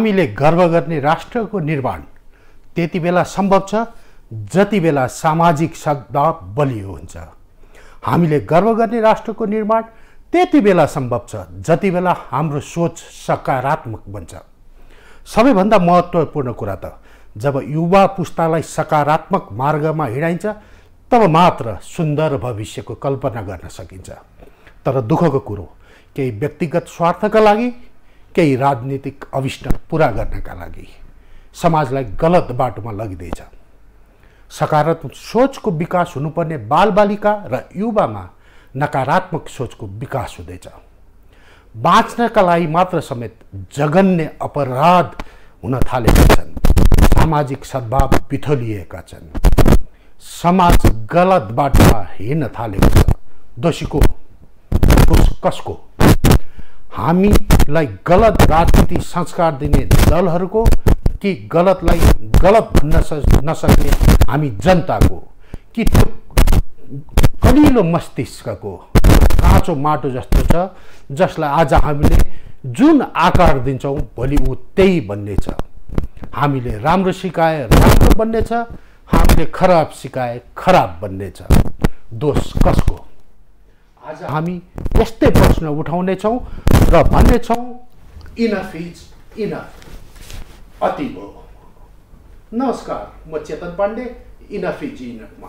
हामीले गर्व गर्ने राष्ट्रको निर्माण त्यति बेला सम्भव छ जति बेला सामाजिक सद्भाव बलियो हुन्छ हामीले गर्व गर्ने राष्ट्रको निर्माण त्यति बेला सम्भव छ जति बेला हाम्रो सोच सकारात्मक बन्छ सबैभन्दा महत्त्वपूर्ण कुरा त जब युवा पुस्तालाई सकारात्मक मार्गमा हिँडाइन्छ तब मात्र सुन्दर भविष्यको कल्पना गर्न सकिन्छ तर दुःखको कुरो केही व्यक्तिगत स्वार्थका लागि केही राजनीतिक अविष्ट पुरा गर्नका लागि समाजलाई गलत बाटोमा लगिँदैछ सकारात्मक सोचको विकास हुनुपर्ने बालबालिका र युवामा नकारात्मक सोचको विकास हुँदैछ बाँच्नका लागि मात्र समेत जगन्य अपराध हुन थालेका छन् सामाजिक सद्भाव बिथोलिएका छन् समाज गलत बाटोमा हिँड्न थालेको छ दोषीको दोष कसको हामीलाई गलत राजनीति संस्कार दिने दलहरूको कि गलतलाई गलत भन्न नसक्ने हामी जनताको कि त्यो कलिलो मस्तिष्कको काँचो माटो जस्तो छ जसलाई आज हामीले जुन आकार दिन्छौँ भोलि ऊ त्यही बन्नेछ हामीले राम्रो सिकाए राम्रो बन्नेछ हामीले खराब सिकाए खराब बन्नेछ दोष कसको आज हामी यस्तै प्रश्न उठाउनेछौँ र भन्नेछौँ इनफ इज इनफ अति भयो नमस्कार म चेतन पाण्डे इनफ इज इनफमा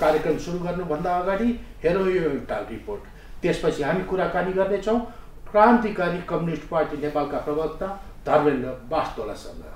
कार्यक्रम सुरु गर्नुभन्दा अगाडि हेरौँ यो एउटा रिपोर्ट त्यसपछि हामी कुराकानी गर्नेछौँ क्रान्तिकारी कम्युनिस्ट पार्टी नेपालका प्रवक्ता धर्मेन्द्र बास्टोलासँग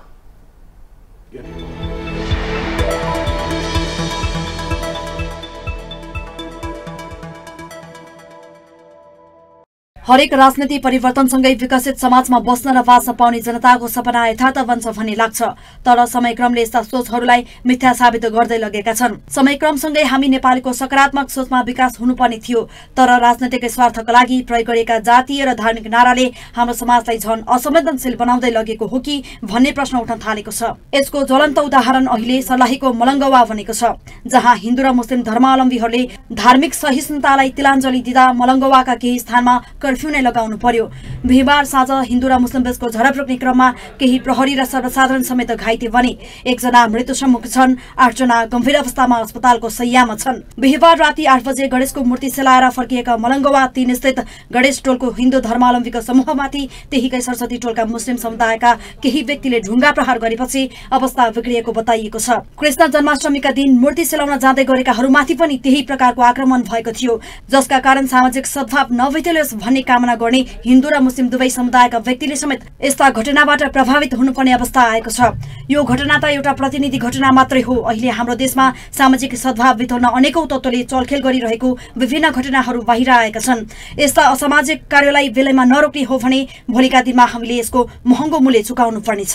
हरेक राजनीति परिवर्तनसँगै विकसित समाजमा बस्न र बाँच्न पाउने जनताको सपना यथार्थ बन्छ भन्ने लाग्छ तर समयक्रमले यस्ता सोचहरूलाई मिथ्या साबित गर्दै लगेका छन् समयक्रमसँगै हामी नेपालको सकारात्मक सोचमा विकास हुनुपर्ने थियो तर राजनैतिक स्वार्थको लागि प्रयोग गरिएका जातीय र धार्मिक नाराले हाम्रो समाजलाई झन असंवेदनशील बनाउँदै लगेको हो कि भन्ने प्रश्न उठ्न थालेको छ यसको ज्वलन्त उदाहरण अहिले सलाहीको मलङ्गवा बनेको छ जहाँ हिन्दू र मुस्लिम धर्मावलम्बीहरूले धार्मिक सहिष्णुतालाई तिलाञ्जली दिँदा मलङ्गवाका केही स्थानमा कर्फ्यू नै लगाउनु पर्यो बिहिबार साँझ हिन्दू र मुस्लिम बीचको झडप रोक्ने क्रममा केही प्रहरी र सर्वसाधारण समेत घाइते बने एकजना सम्मुख छन् आठजना गम्भीर अवस्थामा अस्पतालको सयामा छन् बिहिबार राति आठ बजे गणेशको मूर्ति सेलाएर फर्किएका मलङ्गवा तीन स्थित गणेश टोलको हिन्दू धर्मावलम्बीको समूहमाथि त्यहीकै सरस्वती टोलका मुस्लिम समुदायका केही व्यक्तिले ढुङ्गा प्रहार गरेपछि अवस्था बिग्रिएको बताइएको छ कृष्ण जन्माष्टमीका दिन मूर्ति सेलाउन जाँदै गरेकाहरूमाथि पनि त्यही प्रकारको आक्रमण भएको थियो जसका कारण सामाजिक सद्भाव नभेटेलोस् भन्ने कामना गर्ने हिन्दू र मुस्लिम दुवै समुदायका व्यक्तिले समेत यस्ता घटनाबाट प्रभावित हुनुपर्ने अवस्था आएको छ यो घटना त एउटा प्रतिनिधि घटना मात्रै हो अहिले हाम्रो देशमा सामाजिक सद्भाव बिताउन अनेकौं तत्त्वले चलखेल गरिरहेको विभिन्न घटनाहरू बाहिर आएका छन् यस्ता असामाजिक कार्यलाई बेलैमा नरोक्ने हो भने भोलिका दिनमा हामीले यसको महँगो मूल्य चुकाउनु पर्नेछ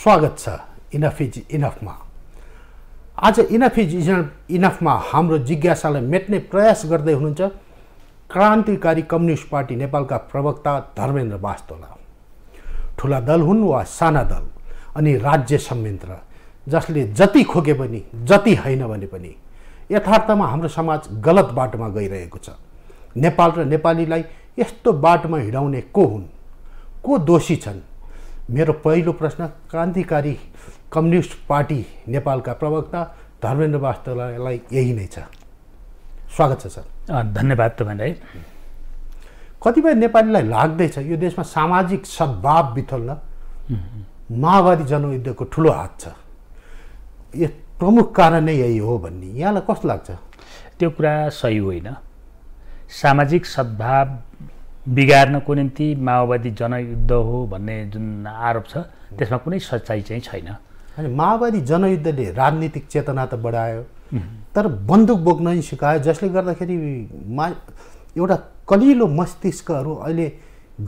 स्वागत छ इनफ इज इनफमा आज इनफ इज इज इनफमा हाम्रो जिज्ञासालाई मेट्ने प्रयास गर्दै हुनुहुन्छ क्रान्तिकारी कम्युनिस्ट पार्टी नेपालका प्रवक्ता धर्मेन्द्र वास्तोला ठुला दल हुन् वा साना दल अनि राज्य संयन्त्र जसले जति खोके पनि जति होइन भने पनि यथार्थमा हाम्रो समाज गलत बाटोमा गइरहेको छ नेपाल र नेपालीलाई यस्तो बाटोमा हिँडाउने को हुन् को दोषी छन् मेरो पहिलो प्रश्न क्रान्तिकारी कम्युनिस्ट पार्टी नेपालका प्रवक्ता धर्मेन्द्र वास्तवलाई यही नै छ स्वागत छ सर धन्यवाद तपाईँलाई कतिपय नेपालीलाई लाग्दैछ यो देशमा सामाजिक सद्भाव बिथोल्न माओवादी जनयुद्धको ठुलो हात छ यो प्रमुख कारण नै यही हो भन्ने यहाँलाई कस्तो लाग्छ त्यो कुरा सही होइन सामाजिक सद्भाव बिगार्नको निम्ति माओवादी जनयुद्ध हो भन्ने जुन आरोप छ त्यसमा कुनै सच्चाइ चाहिँ छैन अनि माओवादी जनयुद्धले राजनीतिक चेतना त बढायो तर बन्दुक बोक्न नै सिकायो जसले गर्दाखेरि मा एउटा कलिलो मस्तिष्कहरू अहिले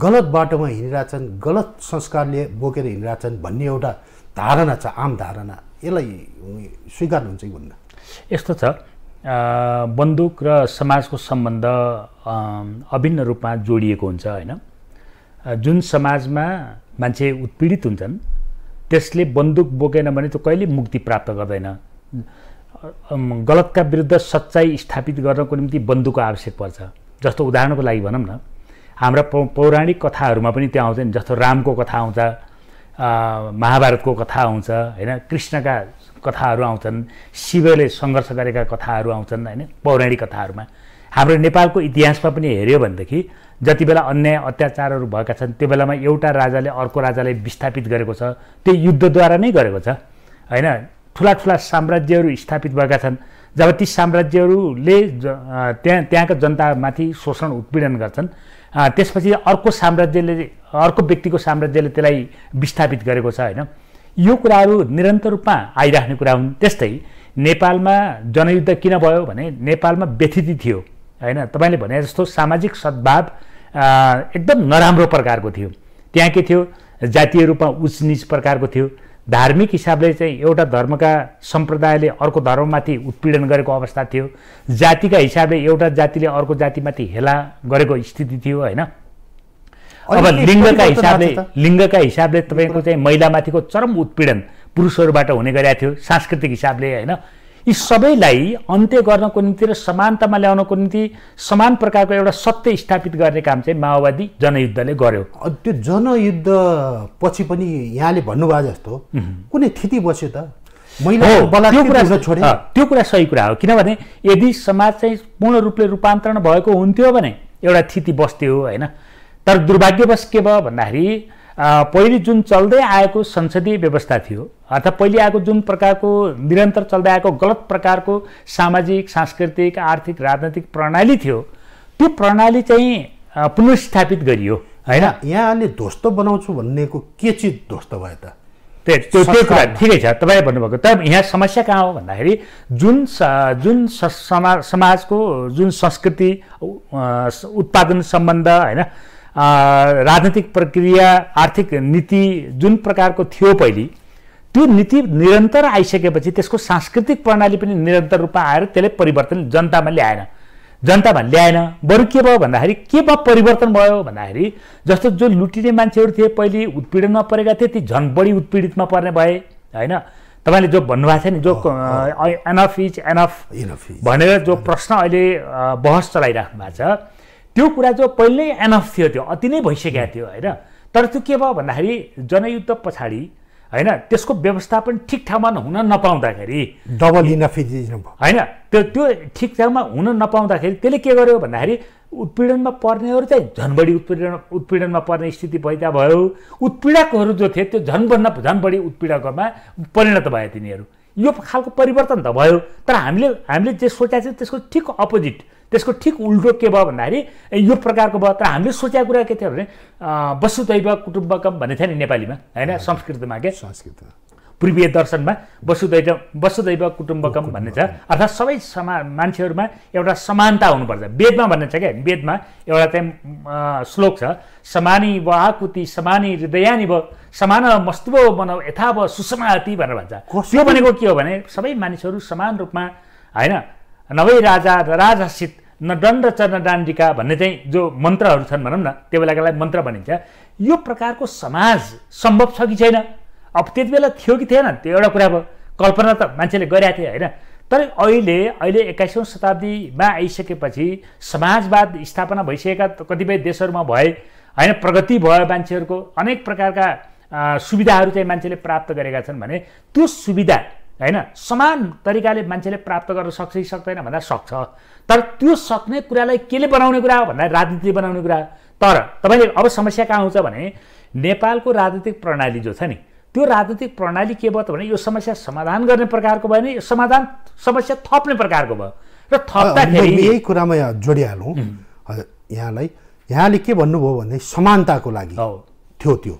गलत बाटोमा हिँडिरहेछन् गलत संस्कारले बोकेर हिँडिरहेछन् भन्ने एउटा धारणा छ आम धारणा यसलाई स्वीकार्नुहुन्छ कि भन्न यस्तो छ बन्दुक र समाजको सम्बन्ध अभिन्न रूपमा जोडिएको हुन्छ होइन जुन समाजमा मान्छे उत्पीडित हुन्छन् त्यसले बन्दुक बोकेन भने त्यो कहिले मुक्ति प्राप्त गर्दैन गलतका विरुद्ध सच्चाइ स्थापित गर्नको निम्ति बन्दुकको आवश्यक पर्छ जस्तो उदाहरणको लागि भनौँ न हाम्रा पौराणिक कथाहरूमा पनि त्यहाँ आउँछ नि जस्तो रामको कथा आउँछ महाभारतको कथा आउँछ होइन कृष्णका कथाहरू आउँछन् शिवले सङ्घर्ष गरेका कथाहरू आउँछन् होइन पौराणिक कथाहरूमा हाम्रो नेपालको इतिहासमा पनि हेऱ्यो भनेदेखि जति बेला अन्याय अत्याचारहरू भएका छन् त्यो बेलामा एउटा राजाले अर्को राजालाई विस्थापित गरेको छ त्यो युद्धद्वारा नै गरेको छ होइन ठुला ठुला साम्राज्यहरू स्थापित भएका छन् जब ती साम्राज्यहरूले त्यहाँ त्यहाँका जनतामाथि शोषण उत्पीडन गर्छन् त्यसपछि अर्को साम्राज्यले अर्को व्यक्तिको साम्राज्यले त्यसलाई विस्थापित गरेको छ होइन यो कुराहरू निरन्तर रूपमा आइराख्ने कुरा हुन् त्यस्तै नेपालमा जनयुद्ध किन भयो भने नेपालमा व्यथिति थियो होइन तपाईँले भने जस्तो सामाजिक सद्भाव एकदम नराम्रो प्रकारको थियो त्यहाँ के थियो जातीय रूपमा उचनिच प्रकारको थियो धार्मिक हिसाबले चाहिँ एउटा धर्मका सम्प्रदायले अर्को धर्ममाथि उत्पीडन गरेको अवस्था थियो जातिका हिसाबले एउटा जातिले अर्को जातिमाथि हेला गरेको स्थिति थियो होइन अब लिङ्गका हिसाबले लिङ्गका हिसाबले तपाईँको चाहिँ महिलामाथिको चरम उत्पीडन पुरुषहरूबाट हुने गरेका थियो सांस्कृतिक हिसाबले होइन यी सबैलाई अन्त्य गर्नको निम्ति र समानतामा ल्याउनको निम्ति समान प्रकारको एउटा सत्य स्थापित गर्ने काम चाहिँ माओवादी जनयुद्धले गर्यो त्यो जनयुद्ध पछि पनि यहाँले भन्नुभयो जस्तो कुनै स्थिति बस्यो त त्यो कुरा छोडे त्यो कुरा सही कुरा हो किनभने यदि समाज चाहिँ पूर्ण रूपले रूपान्तरण भएको हुन्थ्यो भने एउटा थिति बस्थ्यो होइन तर दुर्भाग्यवश के भयो भन्दाखेरि पहिले जुन चल्दै आएको संसदीय व्यवस्था थियो अर्थात् पहिले आएको जुन प्रकारको निरन्तर चल्दै आएको गलत प्रकारको सामाजिक सांस्कृतिक आर्थिक राजनैतिक प्रणाली थियो त्यो प्रणाली चाहिँ पुनर्स्थापित गरियो होइन यहाँ अहिले ध्वस्त बनाउँछु भन्नेको के चिज ध्वस्त भयो त त्यो त्यो कुरा ठिकै छ तपाईँले भन्नुभएको तर यहाँ समस्या कहाँ हो भन्दाखेरि जुन जुन समा समाजको जुन संस्कृति उत्पादन सम्बन्ध होइन राजनीतिक प्रक्रिया आर्थिक नीति जुन प्रकारको थियो पहिले त्यो नीति निरन्तर आइसकेपछि त्यसको सांस्कृतिक प्रणाली पनि निरन्तर रूपमा आएर त्यसले परिवर्तन जनतामा ल्याएन जनतामा ल्याएन बरु के भयो भन्दाखेरि के भयो परिवर्तन भयो भन्दाखेरि जस्तो जो लुटिने मान्छेहरू थिए पहिले उत्पीडनमा परेका थिए ती झन् बढी उत्पीडितमा पर्ने भए होइन तपाईँले जो भन्नुभएको थियो नि जो एनफ इज एनफ भनेर जो प्रश्न अहिले बहस चलाइराख्नु भएको छ त्यो कुरा जो पहिल्यै एनफ थियो त्यो अति नै भइसकेको थियो होइन तर त्यो के भयो भन्दाखेरि जनयुद्ध पछाडि होइन त्यसको व्यवस्थापन ठिक ठाउँमा हुन नपाउँदाखेरि डबल इनफिजिजम होइन त्यो त्यो ठिक ठाउँमा हुन नपाउँदाखेरि त्यसले के गर्यो भन्दाखेरि उत्पीडनमा पर्नेहरू चाहिँ झन् बढी उत्पीडन उत्पीडनमा पर्ने स्थिति पैदा भयो उत्पीडकहरू जो थिए त्यो झन् बढ्न झन् बढी उत्पीडकमा परिणत भयो तिनीहरू यो खालको परिवर्तन त भयो तर हामीले हामीले जे सोचेको थियो त्यसको ठिक अपोजिट त्यसको ठिक उल्टो के भयो भन्दाखेरि यो प्रकारको भयो तर हामीले सोचेको कुरा के थियो भने वसुदैव कुटुम्बकम भन्ने थियो नि नेपालीमा होइन संस्कृतमा के संस्कृत पूर्वीय दर्शनमा वसुदैव वसुदैव कुटुम्बकम भन्ने छ अर्थात् सबै समा मान्छेहरूमा एउटा समानता हुनुपर्छ वेदमा भन्ने छ क्या वेदमा एउटा चाहिँ श्लोक छ समानी व आकुति समानी हृदयानी भयो समान मस्तुभ बनाऊ यथा भयो सुसमाति भनेर भन्छ त्यो भनेको के हो भने सबै मानिसहरू समान रूपमा होइन नवै राजा र राजासित न दण्ड च न दाण्डिका भन्ने चाहिँ जो मन्त्रहरू छन् भनौँ न त्यो बेलाको लागि मन्त्र भनिन्छ यो प्रकारको समाज सम्भव छ कि छैन अब त्यति बेला थियो कि थिएन त्यो एउटा कुरा भयो कल्पना त मान्छेले गरेका थिए होइन तर अहिले अहिले एक्काइसौँ शताब्दीमा आइसकेपछि समाजवाद स्थापना भइसकेका कतिपय देशहरूमा भए होइन प्रगति भयो मान्छेहरूको अनेक प्रकारका सुविधाहरू चाहिँ मान्छेले प्राप्त गरेका छन् भने त्यो सुविधा होइन समान तरिकाले मान्छेले प्राप्त गर्न सक्छ कि सक्दैन भन्दा सक्छ तर त्यो सक्ने कुरालाई केले बनाउने कुरा हो भन्दा राजनीतिले बनाउने कुरा तर तपाईँले अब समस्या कहाँ आउँछ भने नेपालको राजनीतिक प्रणाली जो छ नि त्यो राजनीतिक प्रणाली के भयो त भने यो समस्या समाधान गर्ने प्रकारको भयो भने यो समाधान समस्या थप्ने प्रकारको भयो र थप्दाखेरि यही कुरामा यहाँ जोडिहालौँ यहाँलाई यहाँले के भन्नुभयो भने समानताको लागि थियो त्यो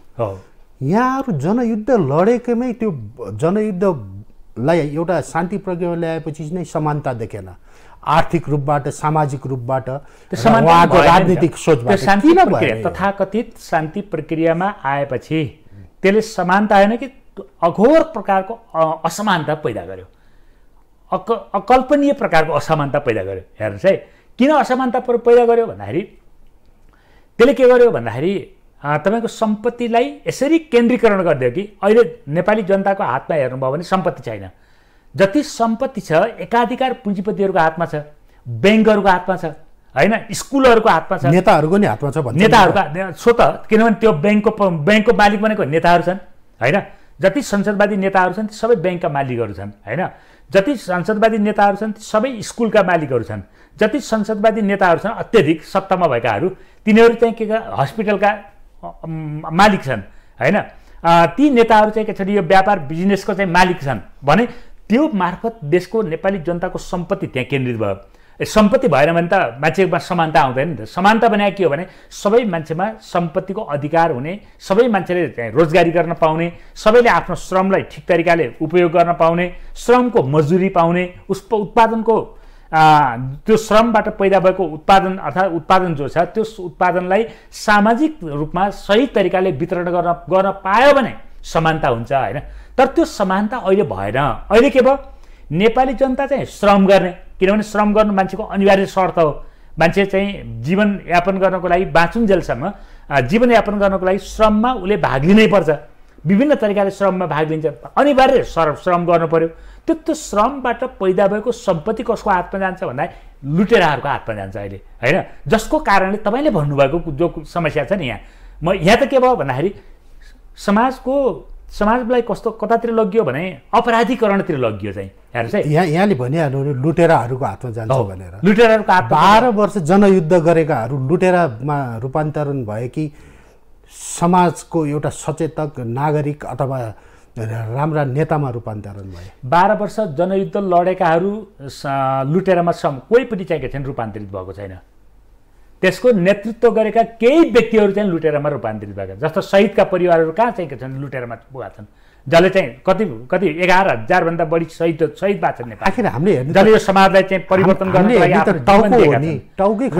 यहाँहरू जनयुद्ध लडेकैमै त्यो जनयुद्ध लाई एउटा शान्ति प्रक्रिया ल्याएपछि नै समानता देखेन आर्थिक रूपबाट सामाजिक रूपबाट राजनीतिक सोचबाट तथाकथित शान्ति प्रक्रियामा आएपछि त्यसले समानता आएन कि अघोर प्रकारको असमानता पैदा गर्यो अक अकल्पनीय प्रकारको असमानता पैदा गर्यो हेर्नुहोस् है किन असमानता पैदा गर्यो भन्दाखेरि त्यसले के गर्यो भन्दाखेरि तपाईँको सम्पत्तिलाई यसरी केन्द्रीकरण गरिदियो कि अहिले नेपाली जनताको हातमा हेर्नुभयो भने सम्पत्ति छैन जति सम्पत्ति छ एकाधिकार पुँजीपतिहरूको हातमा छ ब्याङ्कहरूको हातमा छ होइन स्कुलहरूको हातमा छ नेताहरूको नि हातमा छ नेताहरूको सो त किनभने त्यो ब्याङ्कको ब्याङ्कको मालिक भनेको नेताहरू छन् होइन जति संसदवादी नेताहरू छन् सबै ब्याङ्कका मालिकहरू छन् होइन जति संसदवादी नेताहरू छन् सबै स्कुलका मालिकहरू छन् जति संसदवादी नेताहरू छन् अत्यधिक सत्तामा भएकाहरू तिनीहरू चाहिँ के हस्पिटलका मालिक छन् होइन ती नेताहरू चाहिँ के छ यो व्यापार बिजनेसको चाहिँ मालिक छन् भने त्यो मार्फत देशको नेपाली जनताको सम्पत्ति त्यहाँ केन्द्रित भयो ए सम्पत्ति भएन भने त मान्छेमा समानता आउँदैन नि त समानता बनाएको के हो भने सबै मान्छेमा सम्पत्तिको अधिकार हुने सबै मान्छेले रोजगारी गर्न पाउने सबैले आफ्नो श्रमलाई ठिक तरिकाले उपयोग गर्न पाउने श्रमको मजदुरी पाउने उस उत्पादनको त्यो श्रमबाट पैदा भएको उत्पादन अर्थात् उत्पादन जो छ त्यो उत्पादनलाई सामाजिक रूपमा सही तरिकाले वितरण गर्न गर्न पायो भने समानता हुन्छ होइन तर त्यो समानता अहिले भएन अहिले के भयो नेपाली जनता चाहिँ श्रम गर्ने किनभने श्रम गर्नु मान्छेको अनिवार्य शर्त हो मान्छे चाहिँ जीवनयापन गर्नको लागि बाँचुन्जेलसम्म जीवनयापन गर्नको लागि श्रममा उसले भाग लिनै पर्छ विभिन्न तरिकाले श्रममा भाग लिन्छ अनिवार्य श्रम श्रम गर्नु पऱ्यो त्यो त्यो श्रमबाट पैदा भएको सम्पत्ति कसको हातमा जान्छ भन्दा लुटेराहरूको हातमा जान्छ अहिले होइन जसको कारणले तपाईँले भन्नुभएको जो समस्या छ नि यहाँ म यहाँ त के भयो भन्दाखेरि समाजको समाजलाई कस्तो कतातिर लगियो भने अपराधीकरणतिर लगियो चाहिँ हेर्नुहोस् है यहाँ यहाँले भनिहाल्नु लुटेराहरूको हातमा जान्छ भनेर लुटेराहरूको हात बाह्र वर्ष जनयुद्ध गरेकाहरू लुटेरामा रूपान्तरण भयो कि समाजको एउटा सचेतक नागरिक अथवा राम्रा नेतामा रूपान्तरण भए बाह्र वर्ष जनयुद्ध लडेकाहरू लुटेरामा सम कोही पनि चाहिँ के छैन रूपान्तरित भएको छैन त्यसको नेतृत्व गरेका केही व्यक्तिहरू चाहिँ लुटेरामा रूपान्तरित भएका जस्तो शहीदका परिवारहरू कहाँ चाहिँ के छन् लुटेरामा पुगेका छन् जसले चाहिँ कति कति एघार हजारभन्दा बढी सहित सहित भएको नेपाल हामीले जसले यो समाजलाई चाहिँ परिवर्तन गर्ने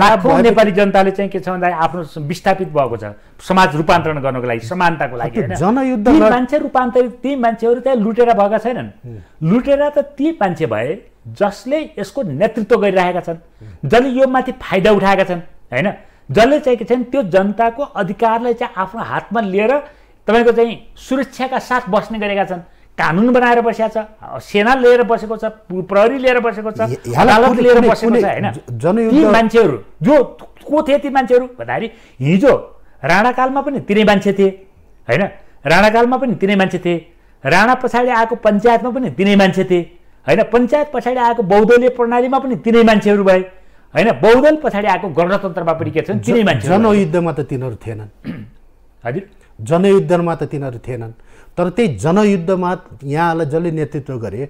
लाखौँ नेपाली जनताले चाहिँ के छ भन्दा आफ्नो विस्थापित भएको छ समाज रूपान्तरण गर्नको लागि समानताको लागि जनयुद्ध मान्छे रूपान्तरित ती मान्छेहरू त्यहाँ लुटेर भएका छैनन् लुटेर त ती मान्छे भए जसले यसको नेतृत्व गरिरहेका छन् जसले यो माथि फाइदा उठाएका छन् होइन जसले चाहिँ के छन् त्यो जनताको अधिकारलाई चाहिँ आफ्नो हातमा लिएर तपाईँको चाहिँ सुरक्षाका साथ बस्ने गरेका छन् कानुन बनाएर बसेका छ सेना लिएर बसेको छ प्रहरी लिएर बसेको छ अदालत लिएर बसेको छ होइन मान्छेहरू जो को थिए ती मान्छेहरू भन्दाखेरि हिजो राणाकालमा पनि तिनै मान्छे थिए होइन राणाकालमा पनि तिनै मान्छे थिए राणा पछाडि आएको पञ्चायतमा पनि तिनै मान्छे थिए होइन पञ्चायत पछाडि आएको बौद्धलीय प्रणालीमा पनि तिनै मान्छेहरू भए होइन बहुदल पछाडि आएको गणतन्त्रमा पनि के छन् तिनै मान्छे जनयुद्धमा त तिनीहरू थिएनन् हजुर जनयुद्धमा त तिनीहरू थिएनन् तर त्यही जनयुद्धमा यहाँलाई जसले नेतृत्व गरे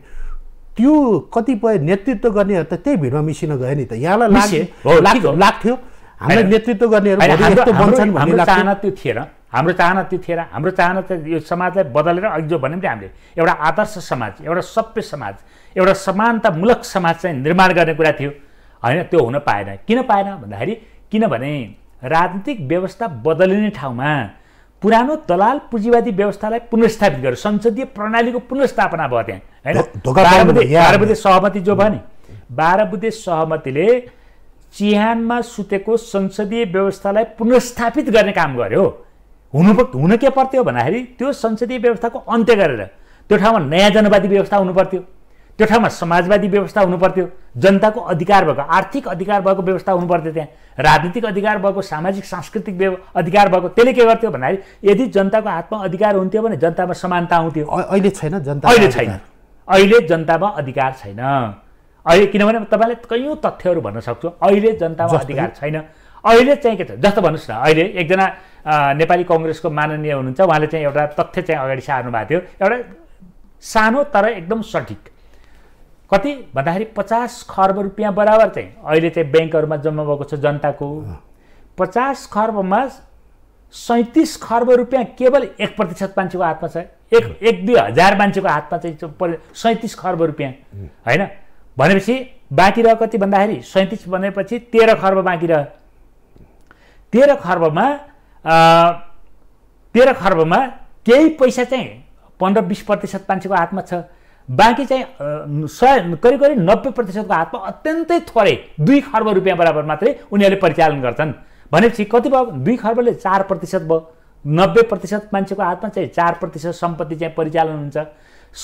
त्यो कतिपय नेतृत्व गर्नेहरू त त्यही भिडमा मिसिन गयो नि त यहाँलाई लाग्थ्यो हामीलाई नेतृत्व गर्नेहरू चाहना त्यो थिएन हाम्रो चाहना त्यो थिएन हाम्रो चाहना त यो समाजलाई बदलेर अघि जो भन्यो नि हामीले एउटा आदर्श समाज एउटा सभ्य समाज एउटा समानतामूलक समाज चाहिँ निर्माण गर्ने कुरा थियो होइन त्यो हुन पाएन किन पाएन भन्दाखेरि किनभने राजनीतिक व्यवस्था बदलिने ठाउँमा पुरानो दलाल पुँजीवादी व्यवस्थालाई पुनर्स्थापित गर्यो संसदीय प्रणालीको पुनर्स्थापना भयो त्यहाँ होइन सहमति जो भयो नि बाह्र बुधे सहमतिले चिहानमा सुतेको संसदीय व्यवस्थालाई पुनर्स्थापित गर्ने काम गर्यो हुनु हुन के पर्थ्यो भन्दाखेरि त्यो संसदीय व्यवस्थाको अन्त्य गरेर त्यो ठाउँमा नयाँ जनवादी व्यवस्था हुनु पर्थ्यो त्यो ठाउँमा समाजवादी व्यवस्था हुनुपर्थ्यो जनताको अधिकार भएको आर्थिक अधिकार भएको व्यवस्था हुनुपर्थ्यो त्यहाँ राजनीतिक अधिकार भएको सामाजिक सांस्कृतिक अधिकार भएको त्यसले के गर्थ्यो भन्दाखेरि यदि जनताको हातमा अधिकार हुन्थ्यो भने जनतामा समानता आउँथ्यो अहिले छैन जनता अहिले छैन अहिले जनतामा अधिकार छैन अहिले किनभने तपाईँलाई कयौँ तथ्यहरू भन्न सक्छु अहिले जनतामा अधिकार छैन अहिले चाहिँ के छ जस्तो भन्नुहोस् न अहिले एकजना नेपाली कङ्ग्रेसको माननीय हुनुहुन्छ उहाँले चाहिँ एउटा तथ्य चाहिँ अगाडि सार्नु भएको थियो एउटा सानो तर एकदम सठिक कति भन्दाखेरि पचास खर्ब रुपियाँ बराबर चाहिँ अहिले चाहिँ ब्याङ्कहरूमा जम्मा भएको छ जनताको पचास खर्बमा सैँतिस खर्ब रुपियाँ केवल एक प्रतिशत मान्छेको हातमा छ एक एक दुई हजार मान्छेको हातमा चाहिँ सैँतिस खर्ब रुपियाँ होइन भनेपछि बाँकी रह्यो कति भन्दाखेरि सैँतिस भनेपछि तेह्र खर्ब बाँकी रह्यो तेह्र खर्बमा तेह्र खर्बमा केही पैसा चाहिँ पन्ध्र बिस प्रतिशत मान्छेको हातमा छ बाँकी चाहिँ सय करिब करिब नब्बे प्रतिशतको हातमा अत्यन्तै थोरै दुई खर्ब रुपियाँ बराबर मात्रै उनीहरूले परिचालन गर्छन् भनेपछि कति भयो दुई खर्बले चार प्रतिशत भयो नब्बे प्रतिशत मान्छेको हातमा चाहिँ चार प्रतिशत सम्पत्ति चाहिँ परिचालन हुन्छ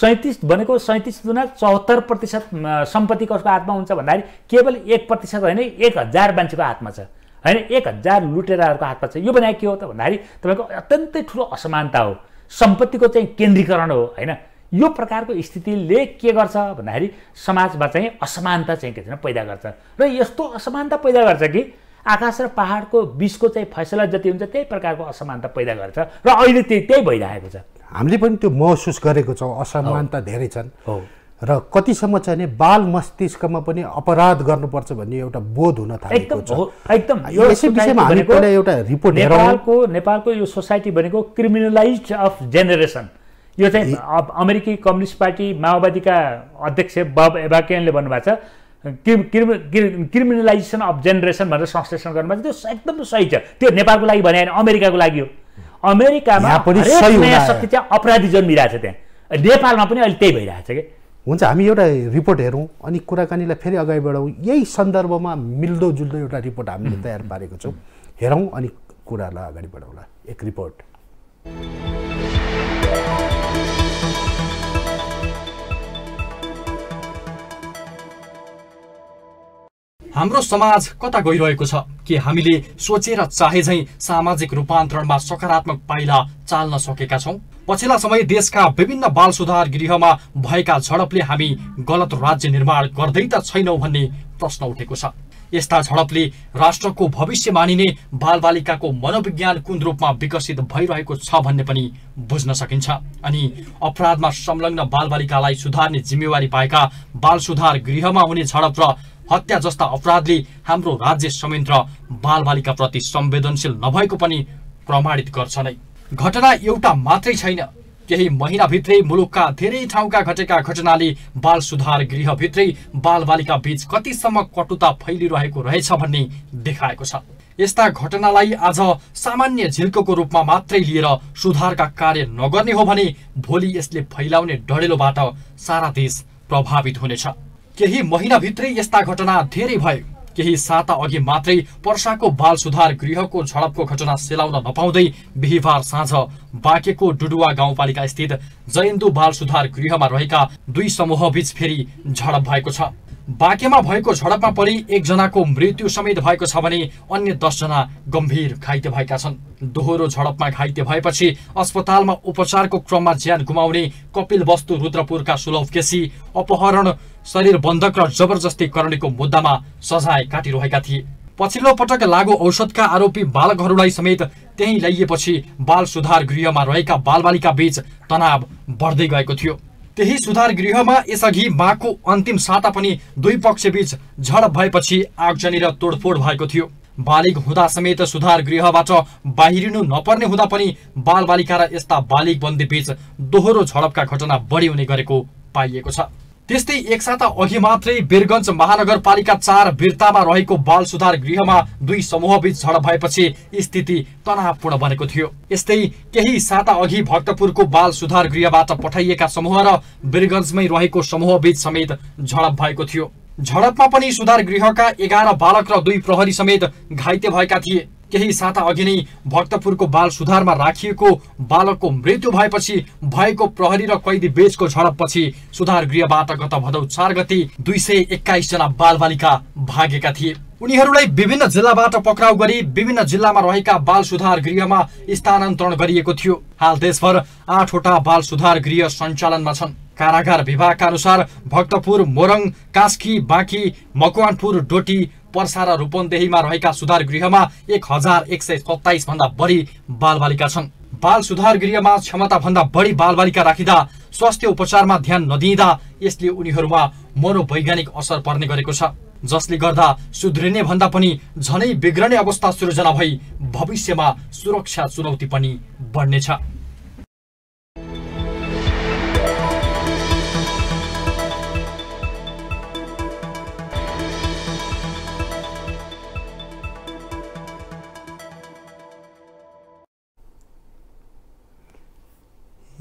सैँतिस भनेको सैँतिस दुना चौहत्तर प्रतिशत सम्पत्ति कसको हातमा हुन्छ भन्दाखेरि केवल एक प्रतिशत होइन एक हजार मान्छेको हातमा छ होइन एक हजार लुटेराहरूको हातमा छ यो भने के हो त भन्दाखेरि तपाईँको अत्यन्तै ठुलो असमानता हो सम्पत्तिको चाहिँ केन्द्रीकरण हो होइन यो प्रकारको स्थितिले के गर्छ भन्दाखेरि समाजमा चाहिँ असमानता चाहिँ के छैन पैदा गर्छ र यस्तो असमानता पैदा गर्छ कि आकाश र पाहाडको बिचको चाहिँ फैसला जति हुन्छ त्यही प्रकारको असमानता पैदा गर्छ र अहिले त्यही त्यही भइरहेको छ हामीले पनि त्यो महसुस गरेको छौँ असमानता धेरै छन् हो र कतिसम्म चाहिँ भने बाल मस्तिष्कमा पनि अपराध गर्नुपर्छ भन्ने एउटा बोध हुन थालेको छ एकदम एकदम एउटा रिपोर्ट नेपालको नेपालको यो सोसाइटी भनेको क्रिमिनलाइज अफ जेनेरेसन यो चाहिँ अमेरिकी कम्युनिस्ट पार्टी माओवादीका अध्यक्ष बब एभाकेनले भन्नुभएको छ क्रिमिनलाइजेसन अफ जेनेरेसन भनेर संश्लेषण गर्नुभएको छ त्यो एकदम सही छ त्यो नेपालको लागि भने होइन अमेरिकाको लागि हो अमेरिकामा नयाँ शक्ति चाहिँ अपराधी जन्मिरहेको त्यहाँ नेपालमा पनि अहिले त्यही भइरहेछ कि हुन्छ हामी एउटा रिपोर्ट हेरौँ अनि कुराकानीलाई फेरि अगाडि बढाउँ यही सन्दर्भमा मिल्दोजुल्दो एउटा रिपोर्ट हामीले तयार पारेको छौँ हेरौँ अनि कुरालाई अगाडि बढाउँला एक रिपोर्ट हाम्रो समाज कता गइरहेको छ के हामीले सोचेर चाहे झैँ सामाजिक रूपान्तरणमा सकारात्मक पाइला चाल्न सकेका छौँ पछिल्ला समय देशका विभिन्न बाल सुधार गृहमा भएका झडपले हामी गलत राज्य निर्माण गर्दै त छैनौँ भन्ने प्रश्न उठेको छ यस्ता झडपले राष्ट्रको भविष्य मानिने बालबालिकाको मनोविज्ञान कुन रूपमा विकसित भइरहेको छ भन्ने पनि बुझ्न सकिन्छ अनि अपराधमा संलग्न बालबालिकालाई सुधार्ने जिम्मेवारी पाएका बाल सुधार गृहमा हुने झडप र हत्या जस्ता अपराधले हाम्रो राज्य संयन्त्र बालबालिकाप्रति संवेदनशील नभएको पनि प्रमाणित गर्छ नै घटना एउटा मात्रै छैन केही महिनाभित्रै मुलुकका धेरै ठाउँका घटेका घटनाले बाल सुधार गृहभित्रै बालबालिका बीच कतिसम्म कटुता फैलिरहेको रहेछ भन्ने देखाएको छ यस्ता घटनालाई आज सामान्य झिल्को रूपमा मात्रै लिएर सुधारका कार्य नगर्ने हो भने भोलि यसले फैलाउने डढेलोबाट सारा देश प्रभावित हुनेछ केही महिनाभित्रै यस्ता घटना धेरै भए केही साता अघि मात्रै पर्साको बाल सुधार गृहको झडपको घटना सेलाउन नपाउँदै बिहिबार साँझ बाँकेको डुडुवा गाउँपालिका स्थित जयन्दु बाल सुधार गृहमा रहेका दुई समूहबीच फेरि झडप भएको छ बाँकेमा भएको झडपमा परि एकजनाको मृत्यु समेत भएको छ भने अन्य दसजना गम्भीर घाइते भएका छन् दोहोरो झडपमा घाइते भएपछि अस्पतालमा उपचारको क्रममा ज्यान गुमाउने कपिल वस्तु रुद्रपुरका सुलभ केसी अपहरण शरीर बन्धक र जबरजस्तीकरणको मुद्दामा सजाय काटिरहेका थिए पछिल्लो पटक लागु औषधका आरोपी बालकहरूलाई समेत त्यही ल्याइएपछि बाल सुधार गृहमा रहेका बालबालिका बीच तनाव बढ्दै गएको थियो त्यही सुधार गृहमा यसअघि माघको अन्तिम साता पनि दुई पक्षबीच झडप भएपछि आगजनी र तोडफोड भएको थियो बालिक हुँदा समेत सुधार गृहबाट बाहिरिनु नपर्ने हुँदा पनि बालबालिका र यस्ता बालिग बन्दीबीच दोहोरो झडपका घटना बढी हुने गरेको पाइएको छ त्यस्तै एक साता अघि मात्रै वीरगञ्ज महानगरपालिका चार वीरतामा रहेको बाल सुधार गृहमा दुई समूहबीच झडप भएपछि स्थिति तनावपूर्ण बनेको थियो यस्तै केही साता अघि भक्तपुरको बाल सुधार गृहबाट पठाइएका समूह र वीरगञ्जमै रहेको समूहबीच समेत झडप भएको थियो झडपमा पनि सुधार गृहका एघार बालक र दुई प्रहरी समेत घाइते भएका थिए केही साता अघि नै भक्तपुरको बाल सुधारमा राखिएको बालकको मृत्यु भएपछि भएको प्रहरी र कैदी बेचको झडपपछि सुधार गृहबाट गत भदौ चार गति दुई सय एक्काइस जना बालबालिका भागेका थिए उनीहरूलाई विभिन्न जिल्लाबाट पक्राउ गरी विभिन्न जिल्लामा रहेका बाल सुधार गृहमा स्थानान्तरण गरिएको थियो हाल देशभर आठवटा बाल सुधार गृह सञ्चालनमा छन् कारागार विभागका अनुसार भक्तपुर मोरङ कास्की बाँकी मकवानपुर डोटी पर्सा र रूपन्देहीमा रहेका सुधार गृहमा एक हजार एक सय सत्ताइस भन्दा बढी बालबालिका छन् बाल सुधार गृहमा क्षमताभन्दा बढी बालबालिका राखिँदा स्वास्थ्य उपचारमा ध्यान नदिँदा यसले उनीहरूमा मनोवैज्ञानिक असर पर्ने गरेको छ जसले गर्दा सुध्रिने भन्दा पनि झनै बिग्रने अवस्था सृजना भई भविष्यमा सुरक्षा चुनौती पनि बढ्नेछ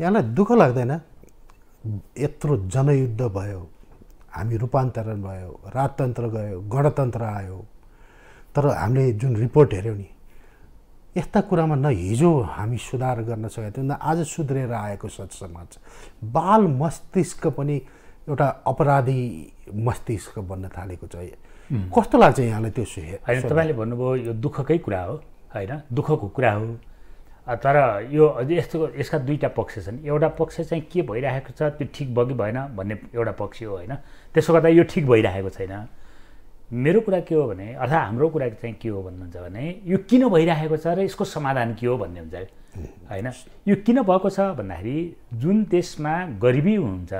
यहाँलाई दुःख लाग्दैन यत्रो जनयुद्ध भयो हामी रूपान्तरण भयो राजतन्त्र गयो गणतन्त्र आयो तर हामीले जुन रिपोर्ट हेऱ्यौँ नि यस्ता कुरामा न हिजो हामी सुधार गर्न सकेको थियौँ न आज सुध्रेर आएको समाज बाल मस्तिष्क पनि एउटा अपराधी मस्तिष्क बन्न थालेको छ कस्तो लाग्छ यहाँलाई त्यो होइन तपाईँले भन्नुभयो यो दुःखकै कुरा हो होइन दुःखको कुरा हो तर यो अझै यस्तो यसका दुईवटा पक्ष छन् एउटा पक्ष चाहिँ के भइरहेको छ त्यो ठिक भयो कि भएन भन्ने एउटा पक्ष हो होइन त्यसो गर्दा यो ठिक भइरहेको छैन मेरो कुरा के हो भने अर्थात् हाम्रो कुरा चाहिँ के हो भन्नुहुन्छ भने यो किन भइरहेको छ र यसको समाधान के हो भन्ने हुन्छ होइन यो किन भएको छ भन्दाखेरि जुन देशमा गरिबी हुन्छ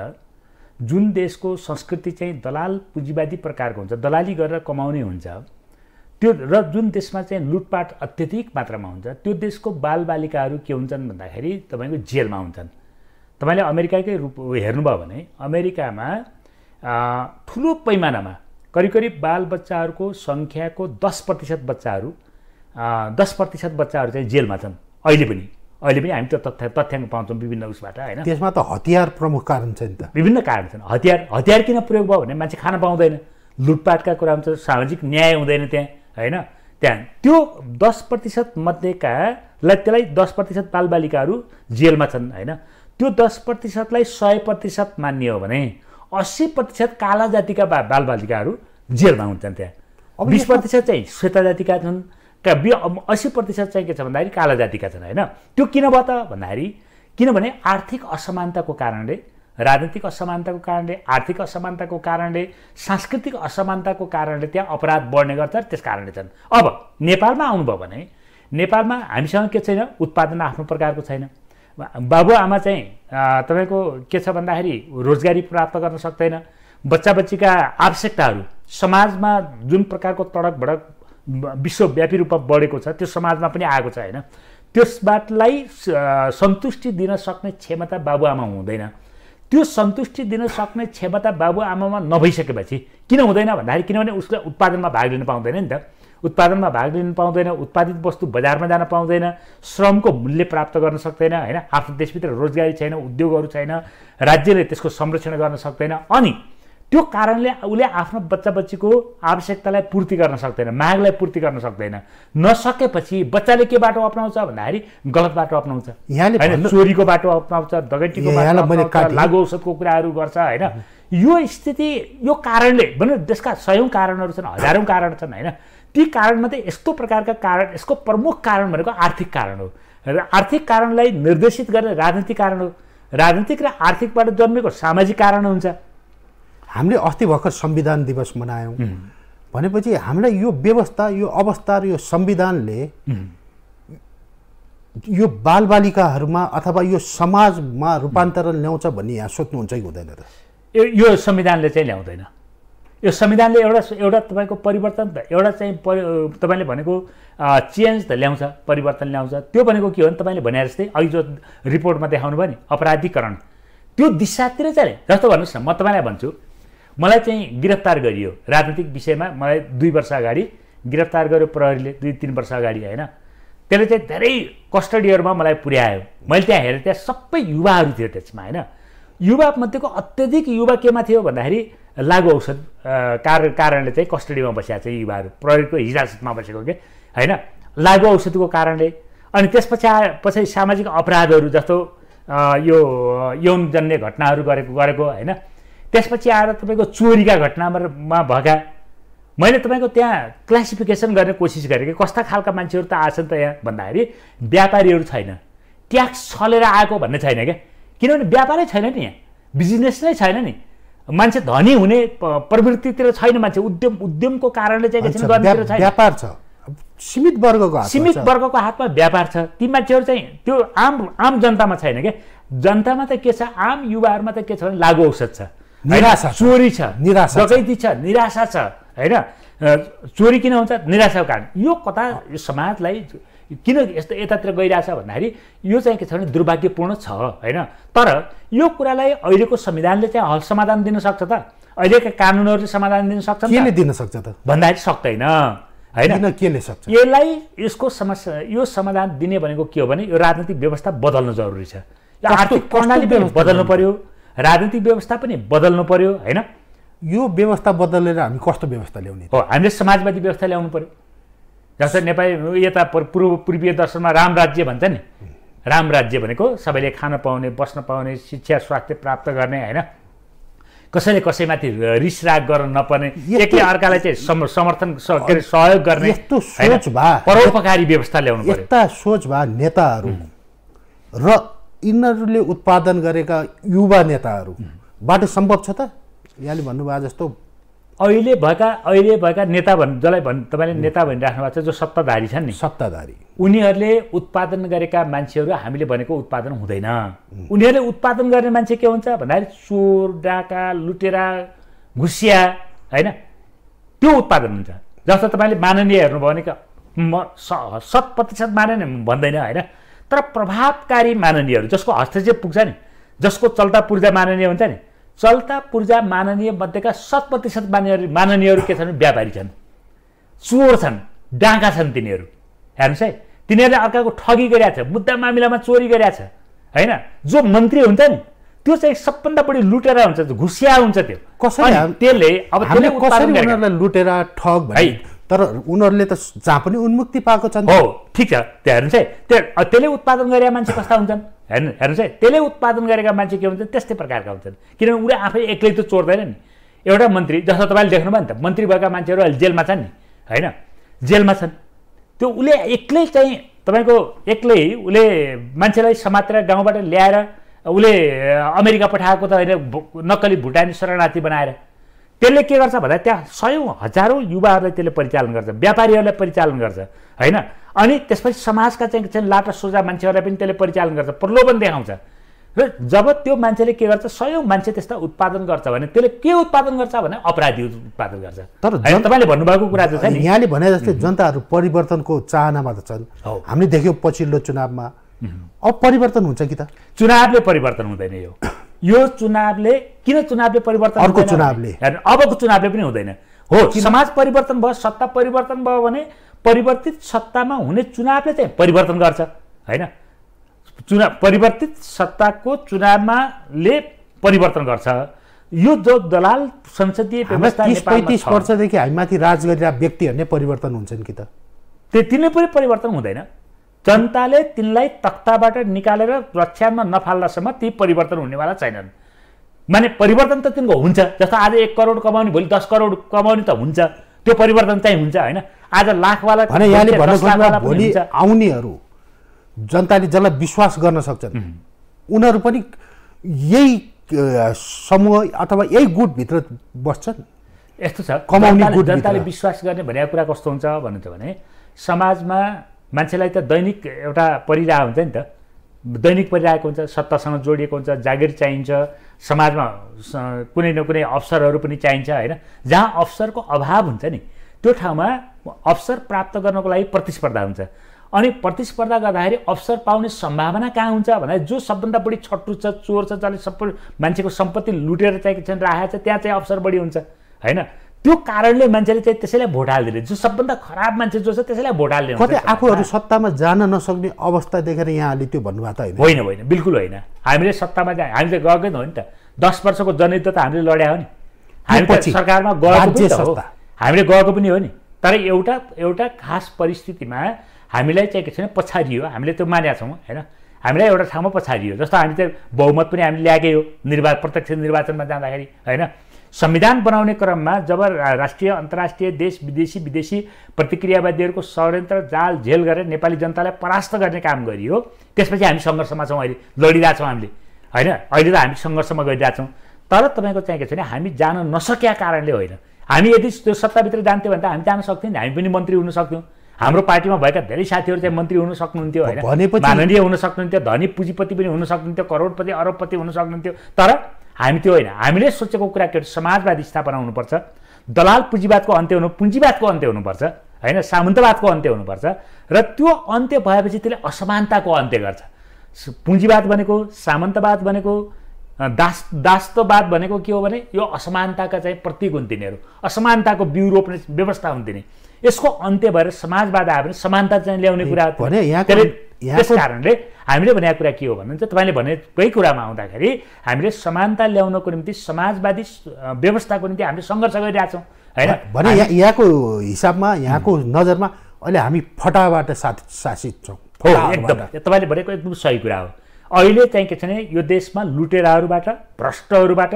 जुन देशको संस्कृति चाहिँ दलाल पुँजीवादी प्रकारको हुन्छ दलाली गरेर कमाउने हुन्छ त्यो र जुन देशमा चाहिँ लुटपाट अत्यधिक मात्रामा हुन्छ त्यो देशको बालबालिकाहरू के हुन्छन् भन्दाखेरि तपाईँको जेलमा हुन्छन् तपाईँले अमेरिकाकै रूप हेर्नुभयो भने अमेरिकामा ठुलो पैमानामा करिब करिब बालबच्चाहरूको सङ्ख्याको दस प्रतिशत बच्चाहरू दस प्रतिशत बच्चाहरू चाहिँ जेलमा छन् अहिले पनि अहिले पनि हामी त्यो तथ्य तथ्याङ्क पाउँछौँ विभिन्न उसबाट होइन त्यसमा त हतियार प्रमुख कारण छ नि त विभिन्न कारण छन् हतियार हतियार किन प्रयोग भयो भने मान्छे खान पाउँदैन लुटपाटका कुरा हुन्छ सामाजिक न्याय हुँदैन त्यहाँ होइन त्यहाँ त्यो दस प्रतिशत मध्येकालाई त्यसलाई दस प्रतिशत बालबालिकाहरू जेलमा छन् होइन त्यो दस प्रतिशतलाई सय प्रतिशत मान्ने हो भने अस्सी प्रतिशत काला जातिका बा बालबालिकाहरू जेलमा हुन्छन् त्यहाँ बिस प्रतिशत चाहिँ श्वेता जातिका छन् अस्सी प्रतिशत चाहिँ के छ भन्दाखेरि काला जातिका छन् होइन त्यो किन भयो त भन्दाखेरि किनभने आर्थिक असमानताको कारणले राजनीतिक असमानताको कारणले आर्थिक असमानताको कारणले सांस्कृतिक असमानताको कारणले त्यहाँ अपराध बढ्ने गर्छ त्यस कारणले छन् अब नेपालमा आउनुभयो भने नेपालमा हामीसँग के छैन उत्पादन आफ्नो प्रकारको छैन बाबुआमा चाहिँ तपाईँको के छ भन्दाखेरि रोजगारी प्राप्त गर्न सक्दैन बच्चा बच्चीका आवश्यकताहरू समाजमा जुन प्रकारको तडक भडक विश्वव्यापी रूपमा बढेको छ त्यो समाजमा पनि आएको छ होइन त्यसबाटलाई सन्तुष्टि दिन सक्ने क्षमता बाबुआमा हुँदैन त्यो सन्तुष्टि दिन सक्ने क्षमता बाबुआमामा नभइसकेपछि किन हुँदैन भन्दाखेरि किनभने उसले उत्पादनमा भाग लिन पाउँदैन नि त उत्पादनमा भाग लिन पाउँदैन उत्पादित वस्तु बजारमा जान पाउँदैन श्रमको मूल्य प्राप्त गर्न सक्दैन होइन आफ्नो देशभित्र रोजगारी छैन उद्योगहरू छैन राज्यले त्यसको संरक्षण गर्न सक्दैन अनि त्यो कारणले उसले आफ्नो बच्चा बच्चीको आवश्यकतालाई पूर्ति गर्न सक्दैन मागलाई पूर्ति गर्न सक्दैन नसकेपछि बच्चाले के बाटो अप्नाउँछ भन्दाखेरि गलत बाटो अप्नाउँछ यहाँले चोरीको बाटो अप्नाउँछ बाटो लागु औषधको कुराहरू गर्छ होइन यो स्थिति यो कारणले भनौँ त्यसका सयौँ कारणहरू छन् हजारौँ कारण छन् होइन ती कारणमध्ये यस्तो प्रकारका कारण यसको प्रमुख कारण भनेको आर्थिक कारण हो र आर्थिक कारणलाई निर्देशित गर्ने राजनीतिक कारण हो राजनीतिक र आर्थिकबाट जन्मेको सामाजिक कारण हुन्छ हामीले अस्ति भर्खर संविधान दिवस मनायौँ भनेपछि हामीलाई यो व्यवस्था यो अवस्था र यो संविधानले यो बालबालिकाहरूमा अथवा यो समाजमा रूपान्तरण ल्याउँछ भन्ने यहाँ सोध्नुहुन्छ कि हुँदैन त यो संविधानले चाहिँ ल्याउँदैन यो संविधानले एउटा एउटा तपाईँको परिवर्तन त एउटा चाहिँ परि तपाईँले भनेको चेन्ज त ल्याउँछ परिवर्तन ल्याउँछ त्यो भनेको के हो भने तपाईँले भने जस्तै अघि जो रिपोर्टमा देखाउनु भयो नि अपराधीकरण त्यो दिशातिर चाहिँ जस्तो भन्नुहोस् न म तपाईँलाई भन्छु मलाई चाहिँ गिरफ्तार गरियो राजनीतिक विषयमा मलाई दुई वर्ष अगाडि गिरफ्तार गर्यो प्रहरीले दुई तिन वर्ष अगाडि होइन त्यसले चाहिँ धेरै कस्टडीहरूमा मलाई पुर्यायो मैले त्यहाँ हेरेँ त्यहाँ सबै युवाहरू थियो त्यसमा होइन युवामध्येको अत्यधिक युवा केमा थियो भन्दाखेरि लागु औषध कार कारणले चाहिँ कस्टडीमा बसेका चाहिँ युवाहरू प्रहरीको हिजासतमा बसेको के होइन लागु औषधको कारणले अनि त्यसपछि आ सामाजिक अपराधहरू जस्तो यो यौनजन्य घटनाहरू गरेको गरेको होइन त्यसपछि आएर तपाईँको चोरीका घटनामा भएका मैले तपाईँको त्यहाँ क्लासिफिकेसन गर्ने कोसिस गरेँ कि कस्ता खालका मान्छेहरू त आएछन् त यहाँ भन्दाखेरि व्यापारीहरू छैन ट्याक्स छलेर आएको भन्ने छैन क्या किनभने व्यापारै छैन नि यहाँ बिजनेस नै छैन नि मान्छे धनी हुने प्रवृत्तितिर छैन मान्छे उद्यम उद्यमको कारणले चाहिँ व्यापार छ सीमित वर्गको सीमित वर्गको हातमा व्यापार छ ती मान्छेहरू चाहिँ त्यो आम आम जनतामा छैन क्या जनतामा त के छ आम युवाहरूमा त के छ भने लागु औषध छ निराशा चोरी छ निराशा डकैती छ निराशा छ होइन चोरी किन हुन्छ निराशाको कारण यो कता यो समाजलाई किन यस्तो यतातिर गइरहेछ भन्दाखेरि यो चाहिँ के छ भने दुर्भाग्यपूर्ण छ होइन तर यो कुरालाई अहिलेको संविधानले चाहिँ हल समाधान दिन सक्छ त अहिलेका कानुनहरूले समाधान दिन सक्छ केले दिन सक्छ त भन्दाखेरि सक्दैन होइन केले सक्छ यसलाई यसको समस्या यो समाधान दिने भनेको के हो भने यो राजनीतिक व्यवस्था बदल्नु जरुरी छ आर्थिक प्रणाली बदल्नु पर्यो राजनीतिक व्यवस्था पनि बदल्नु पर्यो होइन यो व्यवस्था बदलेर हामी कस्तो व्यवस्था ल्याउने हो हामीले समाजवादी व्यवस्था ल्याउनु पऱ्यो जस्तै नेपाली यता पूर्व पूर्वीय दर्शनमा राम राज्य भन्छ नि राम राज्य भनेको सबैले खान पाउने बस्न पाउने शिक्षा स्वास्थ्य प्राप्त गर्ने होइन कसैले कसैमाथि रिस राग गर्न नपर्ने एकले अर्कालाई चाहिँ समर्थन के अरे सहयोग गर्ने यस्तो सोच भए परोपकारी व्यवस्था ल्याउनु यस्ता सोच भए नेताहरू र यिनीहरूले उत्पादन गरेका युवा नेताहरू बाटो सम्भव छ त यहाँले भन्नुभयो जस्तो अहिले भएका अहिले भएका नेता भन् जसलाई भन् तपाईँले नेता भनिराख्नु भएको छ जो सत्ताधारी छन् नि सत्ताधारी उनीहरूले उत्पादन गरेका मान्छेहरू हामीले भनेको उत्पादन हुँदैन उनीहरूले उत्पादन गर्ने मान्छे के हुन्छ भन्दाखेरि चोर डाका लुटेरा घुसिया होइन त्यो उत्पादन हुन्छ जस्तो तपाईँले माननीय हेर्नुभयो भने म शत प्रतिशत मानेन भन्दैन होइन तर प्रभावकारी माननीयहरू जसको हस्तक्षेप पुग्छ नि जसको चल्ता पूर्जा माननीय हुन्छ नि चल्ता पूर्जा माननीय मध्येका शत प्रतिशत माननीय माननीयहरू के छन् व्यापारी छन् चोर छन् डाँका छन् तिनीहरू हेर्नुहोस् है तिनीहरूले अर्काको ठगी गरिरहेको छ मुद्दा मामिलामा चोरी गरिरहेको छ होइन जो मन्त्री हुन्छ नि त्यो चाहिँ सबभन्दा बढी लुटेर हुन्छ घुसिया हुन्छ त्यो कसरी त्यसले अब लुटेर ठग भाइ तर उनीहरूले त जहाँ पनि उन्मुक्ति पाएको छन् हो ठिक छ त्यहाँ हेर्नुहोस् है त्यो त्यसले उत्पादन गरेका मान्छे कस्ता हुन्छन् हेर्नु हेर्नुहोस् है त्यसले उत्पादन गरेका मान्छे के हुन्छन् त्यस्तै प्रकारका हुन्छन् किनभने उसले आफै एक्लै त चोर्दैन नि एउटा मन्त्री जस्तो तपाईँले देख्नुभयो नि त मन्त्री भएका मान्छेहरू अहिले जेलमा छन् नि होइन जेलमा छन् त्यो उसले एक्लै चाहिँ तपाईँको एक्लै उसले मान्छेलाई समातेर गाउँबाट ल्याएर उसले अमेरिका पठाएको त होइन नक्कली भुटानी शरणार्थी बनाएर त्यसले के गर्छ भन्दा त्यहाँ सयौँ हजारौँ युवाहरूलाई त्यसले परिचालन गर्छ व्यापारीहरूलाई परिचालन गर्छ होइन अनि त्यसपछि समाजका चाहिँ लाटा सोझा मान्छेहरूलाई पनि त्यसले परिचालन गर्छ प्रलोभन देखाउँछ र जब त्यो मान्छेले के गर्छ सयौँ मान्छे त्यस्ता उत्पादन गर्छ भने त्यसले के उत्पादन गर्छ भने अपराधी उत्पादन गर्छ तर तपाईँले भन्नुभएको कुरा चाहिँ यहाँले भने जस्तै जनताहरू परिवर्तनको चाहनामा त छन् हामीले देख्यौँ पछिल्लो चुनावमा अब परिवर्तन हुन्छ कि त चुनावले परिवर्तन हुँदैन यो यो चुनावले किन चुनावले परिवर्तन अर्को चुनावले अबको चुनावले पनि हुँदैन हो समाज परिवर्तन भयो सत्ता परिवर्तन भयो भने परिवर्तित सत्तामा हुने चुनावले चाहिँ परिवर्तन गर्छ होइन चुनाव परिवर्तित सत्ताको चुनावमाले परिवर्तन गर्छ यो जो दलाल संसदीय व्यवस्था पैँतिस वर्षदेखि हामीमाथि राज गरिरहेका व्यक्तिहरू नै परिवर्तन हुन्छन् कि त त्यति नै पनि परिवर्तन हुँदैन जनताले तिनलाई तक्ताबाट निकालेर रक्षामा नफाल्दासम्म ती परिवर्तन हुनेवाला छैनन् माने परिवर्तन त तिनको हुन्छ जस्तो आज एक करोड कमाउने भोलि दस करोड कमाउने त हुन्छ त्यो परिवर्तन चाहिँ हुन्छ होइन आज लाखवाला भने यहाँले भोलि आउनेहरू जनताले जसलाई विश्वास गर्न सक्छन् उनीहरू पनि यही समूह अथवा यही गुटभित्र बस्छन् यस्तो छ कमाउने जनताले विश्वास गर्ने भनेको कुरा कस्तो हुन्छ भन्नुहुन्छ भने समाजमा मान्छेलाई त दैनिक एउटा परिरहेको हुन्छ नि त दैनिक परिरहेको हुन्छ सत्तासँग जोडिएको हुन्छ जागिर चाहिन्छ समाजमा कुनै न कुनै अवसरहरू पनि चाहिन्छ होइन जहाँ अवसरको अभाव हुन्छ नि त्यो ठाउँमा अवसर प्राप्त गर्नको लागि प्रतिस्पर्धा हुन्छ अनि प्रतिस्पर्धा गर्दाखेरि अवसर पाउने सम्भावना कहाँ हुन्छ भन्दा जो सबभन्दा बढी छट्टु छ चोर छ जसले सबै मान्छेको सम्पत्ति लुटेर चाहिँ राखेको छ त्यहाँ चाहिँ अवसर बढी हुन्छ होइन त्यो कारणले मान्छेले चाहिँ त्यसैलाई भोट हालिदिने जो सबभन्दा खराब मान्छे जो छ त्यसैलाई भोट हालिदिने कतै आफूहरू सत्तामा जान नसक्ने अवस्था देखेर यहाँले त्यो भन्नुभएको त होइन होइन होइन बिल्कुल होइन हामीले सत्तामा जा हामीले गएकै त हो नि त दस वर्षको जनयुद्ध त हामीले लड्या हो नि हामी त सरकारमा गएको हामीले गएको पनि हो नि तर एउटा एउटा खास परिस्थितिमा हामीलाई चाहिँ के छैन पछाडियो हामीले त्यो मानेका छौँ होइन हामीलाई एउटा ठाउँमा पछाडियो जस्तो हामी चाहिँ बहुमत पनि हामीले ल्याएकै हो निर्वाचन प्रत्यक्ष निर्वाचनमा जाँदाखेरि होइन संविधान बनाउने क्रममा जब राष्ट्रिय अन्तर्राष्ट्रिय देश विदेशी विदेशी प्रतिक्रियावादीहरूको षड्यन्त्र जाल झेल गरेर नेपाली जनतालाई परास्त गर्ने काम गरियो त्यसपछि हामी सङ्घर्षमा छौँ अहिले लडिरहेछौँ हामीले होइन अहिले त हामी सङ्घर्षमा गइरहेछौँ तर तपाईँको चाहिँ के छ भने हामी जान नसकेका कारणले होइन हामी यदि त्यो सत्ताभित्र जान्थ्यो भने त हामी जान सक्थ्यौँ नि हामी पनि मन्त्री हुन सक्थ्यौँ हाम्रो पार्टीमा भएका धेरै साथीहरू चाहिँ मन्त्री हुन सक्नुहुन्थ्यो होइन माननीय हुन सक्नुहुन्थ्यो धनी पुँजीपति पनि हुन सक्नुहुन्थ्यो करोडपति अरबपति हुन सक्नुहुन्थ्यो तर हामी त्यो होइन हामीले सोचेको कुरा के समाजवाद स्थापना हुनुपर्छ दलाल पुँजीवादको अन्त्य हुनु पुँजीवादको अन्त्य हुनुपर्छ होइन सामन्तवादको अन्त्य हुनुपर्छ र त्यो अन्त्य भएपछि त्यसले असमानताको अन्त्य गर्छ पुँजीवाद भनेको सामन्तवाद भनेको दास दास्तवाद भनेको के हो भने यो असमानताका चाहिँ प्रतीक हुन् तिनीहरू असमानताको बिउ रोप्ने व्यवस्था हुन् तिनी यसको अन्त्य भएर समाजवाद आयो भने समानता चाहिँ ल्याउने कुरा भने यहाँ त्यस कारणले हामीले भनेको कुरा के हो चाहिँ तपाईँले भनेकै कुरामा आउँदाखेरि हामीले समानता ल्याउनको निम्ति समाजवादी व्यवस्थाको निम्ति हामीले सङ्घर्ष गरिरहेछौँ होइन भने यहाँको हिसाबमा यहाँको नजरमा अहिले हामी फटाबाट साथ शासित छौँ एकदम तपाईँले भनेको एकदम सही कुरा हो अहिले चाहिँ के छ भने यो देशमा लुटेराहरूबाट भ्रष्टहरूबाट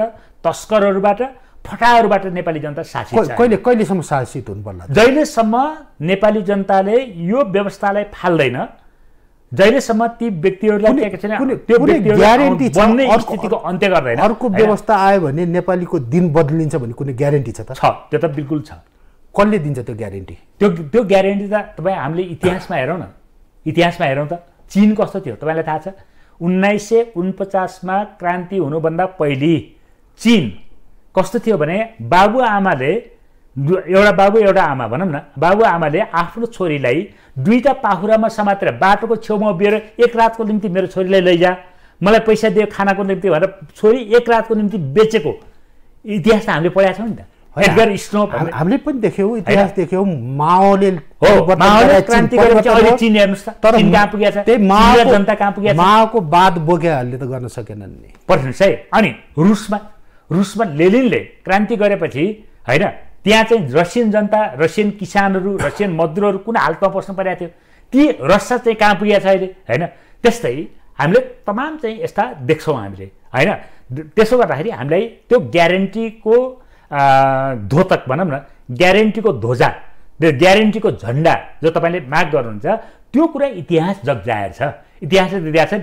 तस्करहरूबाट फटाहरूबाट नेपाली जनता शासित कहिले कहिलेसम्म शासित हुनुपर्ला जहिलेसम्म नेपाली जनताले यो व्यवस्थालाई फाल्दैन जहिलेसम्म ती व्यक्तिहरूलाई अन्त्य गर्दैन अर्को व्यवस्था आयो भने नेपालीको दिन बदलिन्छ भन्ने कुनै ग्यारेन्टी छ त छ त्यो त बिल्कुल छ कसले दिन्छ त्यो ग्यारेन्टी त्यो त्यो ग्यारेन्टी त तपाईँ हामीले इतिहासमा हेरौँ न इतिहासमा हेरौँ त चिन कस्तो थियो तपाईँलाई थाहा छ उन्नाइस सय उनपचासमा क्रान्ति हुनुभन्दा पहिले चिन कस्तो थियो भने बाबुआमाले एउटा बाबु एउटा आमा भनौँ न बाबु आमाले आफ्नो छोरीलाई दुईवटा पाखुरामा समातेर बाटोको छेउमा उभिएर एक रातको निम्ति मेरो छोरीलाई लैजा मलाई पैसा दियो खानाको निम्ति भनेर छोरी एक रातको निम्ति बेचेको इतिहास त हामीले पढाएको छौँ नि त हामीले पनि देख्यौँ इतिहास देख्यौँ माओले माओको बाद बोकेहरूले त गर्न सकेनन् नि पर्छ है अनि रुसमा रुसमा लेलिनले क्रान्ति गरेपछि होइन त्यहाँ चाहिँ रसियन जनता रसियन किसानहरू रसियन मजदुरहरू कुन हालतमा बस्नु परेको थियो ती रस्सा चाहिँ कहाँ पुगेको छ अहिले होइन त्यस्तै हामीले तमाम चाहिँ यस्ता देख्छौँ हामीले होइन त्यसो गर्दाखेरि हामीलाई त्यो ग्यारेन्टीको धोतक भनौँ न ग्यारेन्टीको ध्वजा ग्यारेन्टीको झन्डा जो तपाईँले माग गर्नुहुन्छ त्यो कुरा इतिहास जगजाएर छ इतिहासले दिएको छ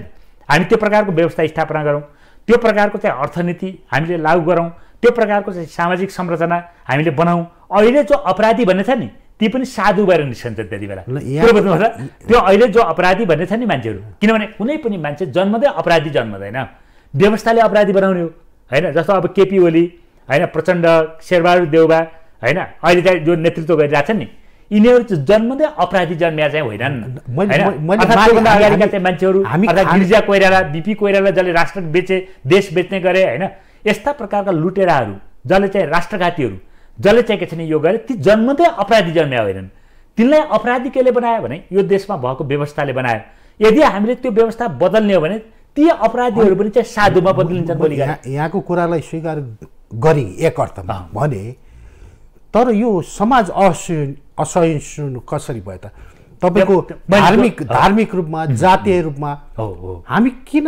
हामी त्यो प्रकारको व्यवस्था स्थापना गरौँ त्यो प्रकारको चाहिँ अर्थनीति हामीले लागू गरौँ त्यो प्रकारको चाहिँ सामाजिक संरचना हामीले बनाऊँ अहिले जो अपराधी भन्ने छ नि ती पनि साधु भएर निस्कन्छन् त्यति बेला त्यो अहिले जो अपराधी भन्ने छ नि मान्छेहरू किनभने कुनै पनि मान्छे जन्मदै अपराधी जन्मदैन व्यवस्थाले अपराधी बनाउने हो होइन जस्तो अब केपी ओली होइन प्रचण्ड शेरबहादुर देउबा होइन अहिले चाहिँ जो नेतृत्व गरिरहेछन् नि यिनीहरू जन्मदै अपराधी जन्मिया चाहिँ होइनन् मान्छेहरू गिर्जा कोइराला बिपी कोइराला जसले राष्ट्र बेचे देश बेच्ने गरे होइन यस्ता प्रकारका लुटेराहरू जसले चाहिँ राष्ट्रघातीहरू जसले चाहिँ के छ भने यो गरे ती जन्मदै अपराधी जन्मे होइनन् तिनलाई अपराधी केले बनायो भने यो देशमा भएको व्यवस्थाले बनायो यदि हामीले त्यो व्यवस्था बदल्ने हो भने ती अपराधीहरू पनि चाहिँ साधुमा बदलिन्छ भोलि यहाँको कुरालाई स्वीकार गरी एक अर्थमा भने तर यो समाज असहिष्णु कसरी भयो त तपाईँको धार्मिक धार्मिक रूपमा जातीय रूपमा हो हो हामी किन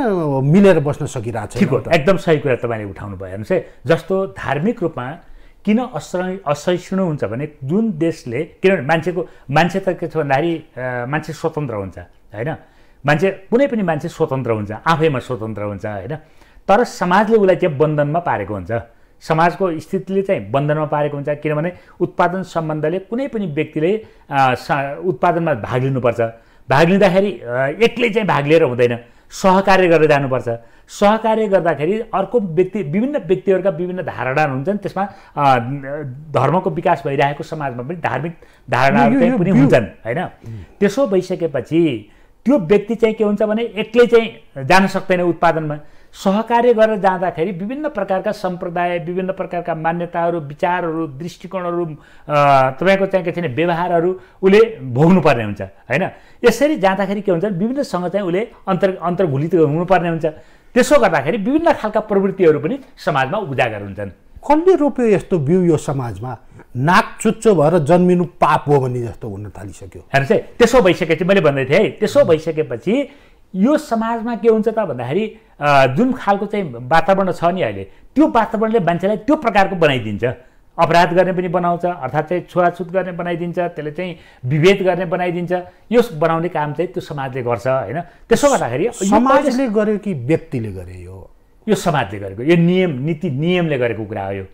मिलेर बस्न सकिरहेको छ एकदम सही कुरा तपाईँले उठाउनु भयो हेर्नुहोस् है जस्तो धार्मिक रूपमा किन अस असहिष्णु हुन्छ भने जुन देशले किनभने मान्छेको मान्छे त के छ भन्दाखेरि मान्छे स्वतन्त्र हुन्छ होइन मान्छे कुनै पनि मान्छे स्वतन्त्र हुन्छ आफैमा स्वतन्त्र हुन्छ होइन तर समाजले उसलाई चाहिँ बन्धनमा पारेको हुन्छ समाजको स्थितिले चाहिँ बन्धनमा पारेको हुन्छ किनभने उत्पादन सम्बन्धले कुनै पनि व्यक्तिले उत्पादनमा भाग लिनुपर्छ भाग लिँदाखेरि एक्लै चाहिँ भाग लिएर हुँदैन सहकार्य गरेर जानुपर्छ सहकार्य गर्दाखेरि अर्को व्यक्ति विभिन्न व्यक्तिहरूका विभिन्न धारणाहरू हुन्छन् त्यसमा धर्मको विकास भइरहेको समाजमा पनि धार्मिक धारणाहरू पनि हुन्छन् होइन त्यसो भइसकेपछि त्यो व्यक्ति चाहिँ के हुन्छ भने एक्लै चाहिँ जान सक्दैन उत्पादनमा सहकार्य गरेर जाँदाखेरि विभिन्न प्रकारका सम्प्रदाय विभिन्न प्रकारका मान्यताहरू विचारहरू दृष्टिकोणहरू तपाईँको चाहिँ के छैन व्यवहारहरू उसले भोग्नुपर्ने हुन्छ होइन यसरी जाँदाखेरि के हुन्छ विभिन्नसँग चाहिँ उसले अन्तर अन्तर्घुलित हुनुपर्ने हुन्छ त्यसो गर्दाखेरि विभिन्न खालका प्रवृत्तिहरू पनि समाजमा उजागर हुन्छन् कसले रोप्यो यस्तो बिउ यो समाजमा नाक चुच्चो भएर जन्मिनु पाप हो भने जस्तो हुन थालिसक्यो हेर्नुहोस् है त्यसो भइसकेपछि मैले भन्दै थिएँ है त्यसो भइसकेपछि यो समाजमा के हुन्छ त भन्दाखेरि जुन खालको चाहिँ वातावरण छ नि अहिले त्यो वातावरणले मान्छेलाई त्यो प्रकारको बनाइदिन्छ अपराध गर्ने पनि बनाउँछ अर्थात् चाहिँ छुवाछुत गर्ने बनाइदिन्छ त्यसले चाहिँ विभेद गर्ने बनाइदिन्छ यो बनाउने काम चाहिँ त्यो समाजले गर्छ होइन त्यसो गर्दाखेरि समाजले गर्यो कि व्यक्तिले गरे यो यो समाजले गरेको यो नियम नीति नियमले गरेको कुरा हो यो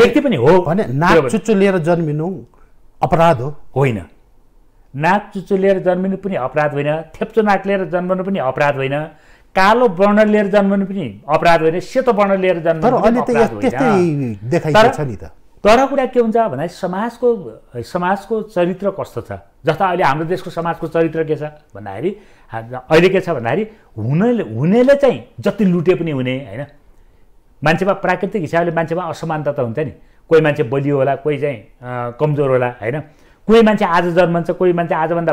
व्यक्ति पनि हो भने नाक चुच्चो लिएर जन्मिनु अपराध हो होइन नाक लिएर जन्मिनु पनि अपराध होइन थेप्चो नाक लिएर जन्मनु पनि अपराध होइन कालो वर्ण लिएर जन्मनु पनि अपराध होइन सेतो वर्ण लिएर जन्मनु तर कुरा के हुन्छ भन्दा समाजको समाजको चरित्र कस्तो छ जस्ता अहिले हाम्रो देशको समाजको चरित्र के छ भन्दाखेरि अहिले के छ भन्दाखेरि हुनेले हुनेले चाहिँ जति लुटे पनि हुने होइन मान्छेमा प्राकृतिक हिसाबले मान्छेमा असमानता त हुन्छ नि कोही मान्छे बलियो होला कोही चाहिँ कमजोर होला होइन कोही मान्छे आज जन्मन्छ कोही मान्छे आजभन्दा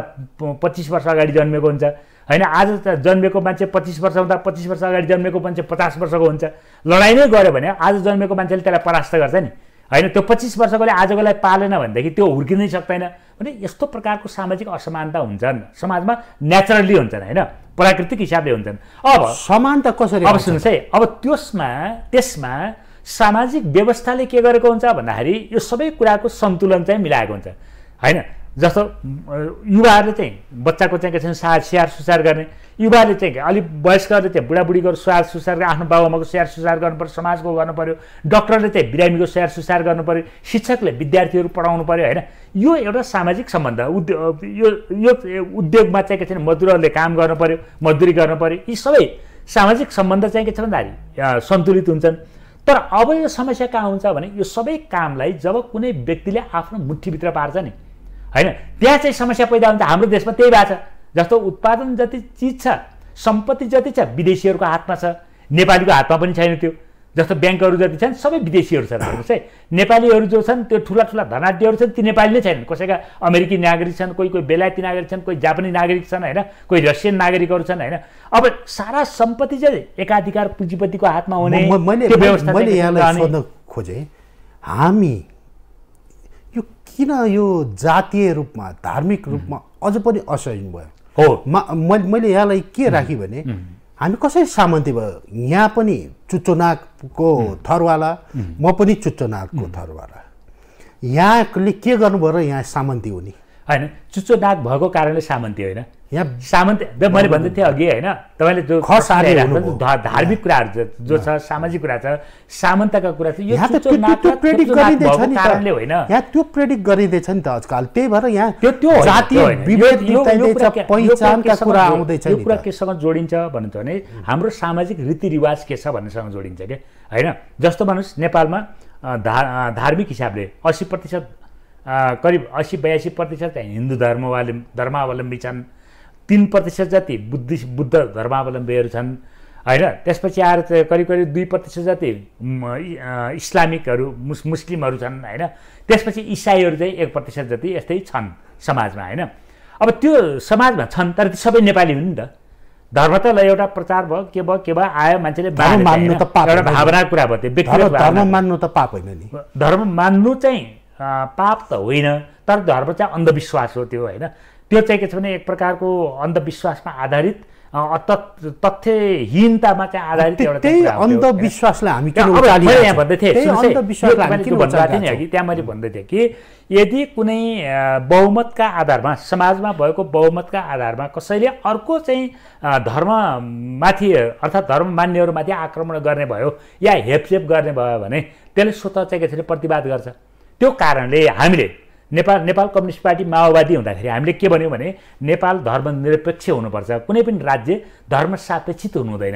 पच्चिस वर्ष अगाडि जन्मेको हुन्छ होइन आज जन्मेको मान्छे पच्चिस वर्ष हुँदा पच्चिस वर्ष अगाडि जन्मेको मान्छे पचास वर्षको हुन्छ लडाइँ नै गऱ्यो भने आज जन्मेको मान्छेले त्यसलाई परास्त गर्छ नि होइन त्यो पच्चिस वर्षकोले आजकोलाई पालेन भनेदेखि त्यो हुर्किनै सक्दैन भने यस्तो प्रकारको सामाजिक असमानता हुन्छन् समाजमा नेचरली हुन्छन् होइन प्राकृतिक हिसाबले हुन्छन् अब समानता कसरी अब सुन्नुहोस् है अब त्यसमा त्यसमा सामाजिक व्यवस्थाले के गरेको हुन्छ भन्दाखेरि यो सबै कुराको सन्तुलन चाहिँ मिलाएको हुन्छ होइन जस्तो युवाहरूले चाहिँ बच्चाको चाहिँ के छ सा स्याहार सुसार गर्ने युवाहरूले चाहिँ अलिक वयस्कहरूले चाहिँ बुढाबुढीको स्याहार सुसार आफ्नो बाबुआमाको स्याहार सुसार गर्नु पऱ्यो समाजको गर्नु पऱ्यो डक्टरले चाहिँ बिरामीको स्याहार सुसार गर्नु पऱ्यो शिक्षकले विद्यार्थीहरू पढाउनु पऱ्यो होइन यो एउटा सामाजिक सम्बन्ध उद्योग यो यो उद्योगमा चाहिँ के छ भने मजदुरहरूले काम गर्नु पऱ्यो मजदुरी गर्नु पऱ्यो यी सबै सामाजिक सम्बन्ध चाहिँ के छ भन्दाखेरि सन्तुलित हुन्छन् तर अब यो समस्या कहाँ हुन्छ भने यो सबै कामलाई जब कुनै व्यक्तिले आफ्नो मुठीभित्र पार्छ नि होइन त्यहाँ चाहिँ समस्या पैदा हुन्छ हाम्रो देशमा त्यही भएको छ जस्तो उत्पादन जति चिज छ सम्पत्ति जति छ विदेशीहरूको हातमा छ नेपालीको हातमा पनि छैन त्यो जस्तो ब्याङ्कहरू जति छन् सबै विदेशीहरू छन् हेर्नुहोस् है नेपालीहरू जो छन् त्यो ठुला ठुला धनाट्यहरू छन् ती नेपाली नै छैनन् कसैका अमेरिकी नागरिक छन् कोही कोही बेलायती नागरिक छन् कोही जापानी नागरिक छन् होइन कोही रसियन नागरिकहरू छन् होइन अब सारा सम्पत्ति चाहिँ एकाधिकार पुँजीपतिको हातमा हुने मैले यहाँलाई खोजेँ हामी किन यो जातीय रूपमा धार्मिक रूपमा अझ पनि असहयोग भयो हो मैले यहाँलाई के राखेँ भने हामी कसरी सामन्ती भयो यहाँ पनि चुच्चोनाकको थरवाला म पनि चुच्चोनाकको थरवाला यहाँले के गर्नुभयो र यहाँ सामन्ती हुने होइन चुच्चोनाक भएको कारणले सामन्ती होइन यहाँ सामन्त मैले भन्दै थिएँ अघि होइन तपाईँले जो धार्मिक कुराहरू जो छ सामाजिक कुरा छ सामन्तका कुरा छ कारणले होइन यहाँ त्यो प्रेडिक्ट गरिँदैछ नि त आजकल त्यही भएर यहाँ त्यो त्यो कुरा आउँदैछ यो कुरा केसँग जोडिन्छ भन्नुहुन्छ भने हाम्रो सामाजिक रीतिरिवाज के छ भन्नेसँग जोडिन्छ क्या होइन जस्तो भन्नुहोस् नेपालमा धा धार्मिक हिसाबले अस्सी प्रतिशत करिब असी बयासी प्रतिशत हिन्दू धर्मावलम्बी धर्मावलम्बी छन् तिन प्रतिशत जति बुद्धि बुद्ध धर्मावलम्बीहरू छन् होइन त्यसपछि आएर चाहिँ करिब करिब दुई प्रतिशत जति इस्लामिकहरू मुस् मुस्लिमहरू छन् होइन त्यसपछि इसाईहरू चाहिँ एक प्रतिशत जति यस्तै छन् समाजमा होइन अब त्यो समाजमा छन् तर ती सबै नेपाली हुन् नि त धर्म त ल एउटा प्रचार भयो के भयो के भयो आयो मान्छेले भावना मान्नु त पाप एउटा भावनाको कुरा भयो त्यो व्यक्तिगत धर्म मान्नु त पाप होइन नि धर्म मान्नु चाहिँ पाप त होइन तर धर्म चाहिँ अन्धविश्वास हो त्यो होइन त्यो चाहिँ के छ भने एक प्रकारको अन्धविश्वासमा आधारित तथ्यहीनतामा चाहिँ आधारित एउटा त्यही अन्धविश्वासलाई हामी यहाँ भन्दै थिएँ त्यहाँ मैले भन्दै थिएँ कि यदि कुनै बहुमतका आधारमा समाजमा भएको बहुमतका आधारमा कसैले अर्को चाहिँ धर्ममाथि अर्थात् धर्म मान्नेहरूमाथि आक्रमण गर्ने भयो या हेपसेप गर्ने भयो भने त्यसले स्वतः चाहिँ के छ प्रतिवाद गर्छ त्यो कारणले हामीले नेपाल नेपाल कम्युनिस्ट पार्टी माओवादी हुँदाखेरि हामीले के भन्यौँ भने नेपाल धर्मनिरपेक्ष हुनुपर्छ कुनै पनि राज्य धर्म सापेक्षित हुनु हुँदैन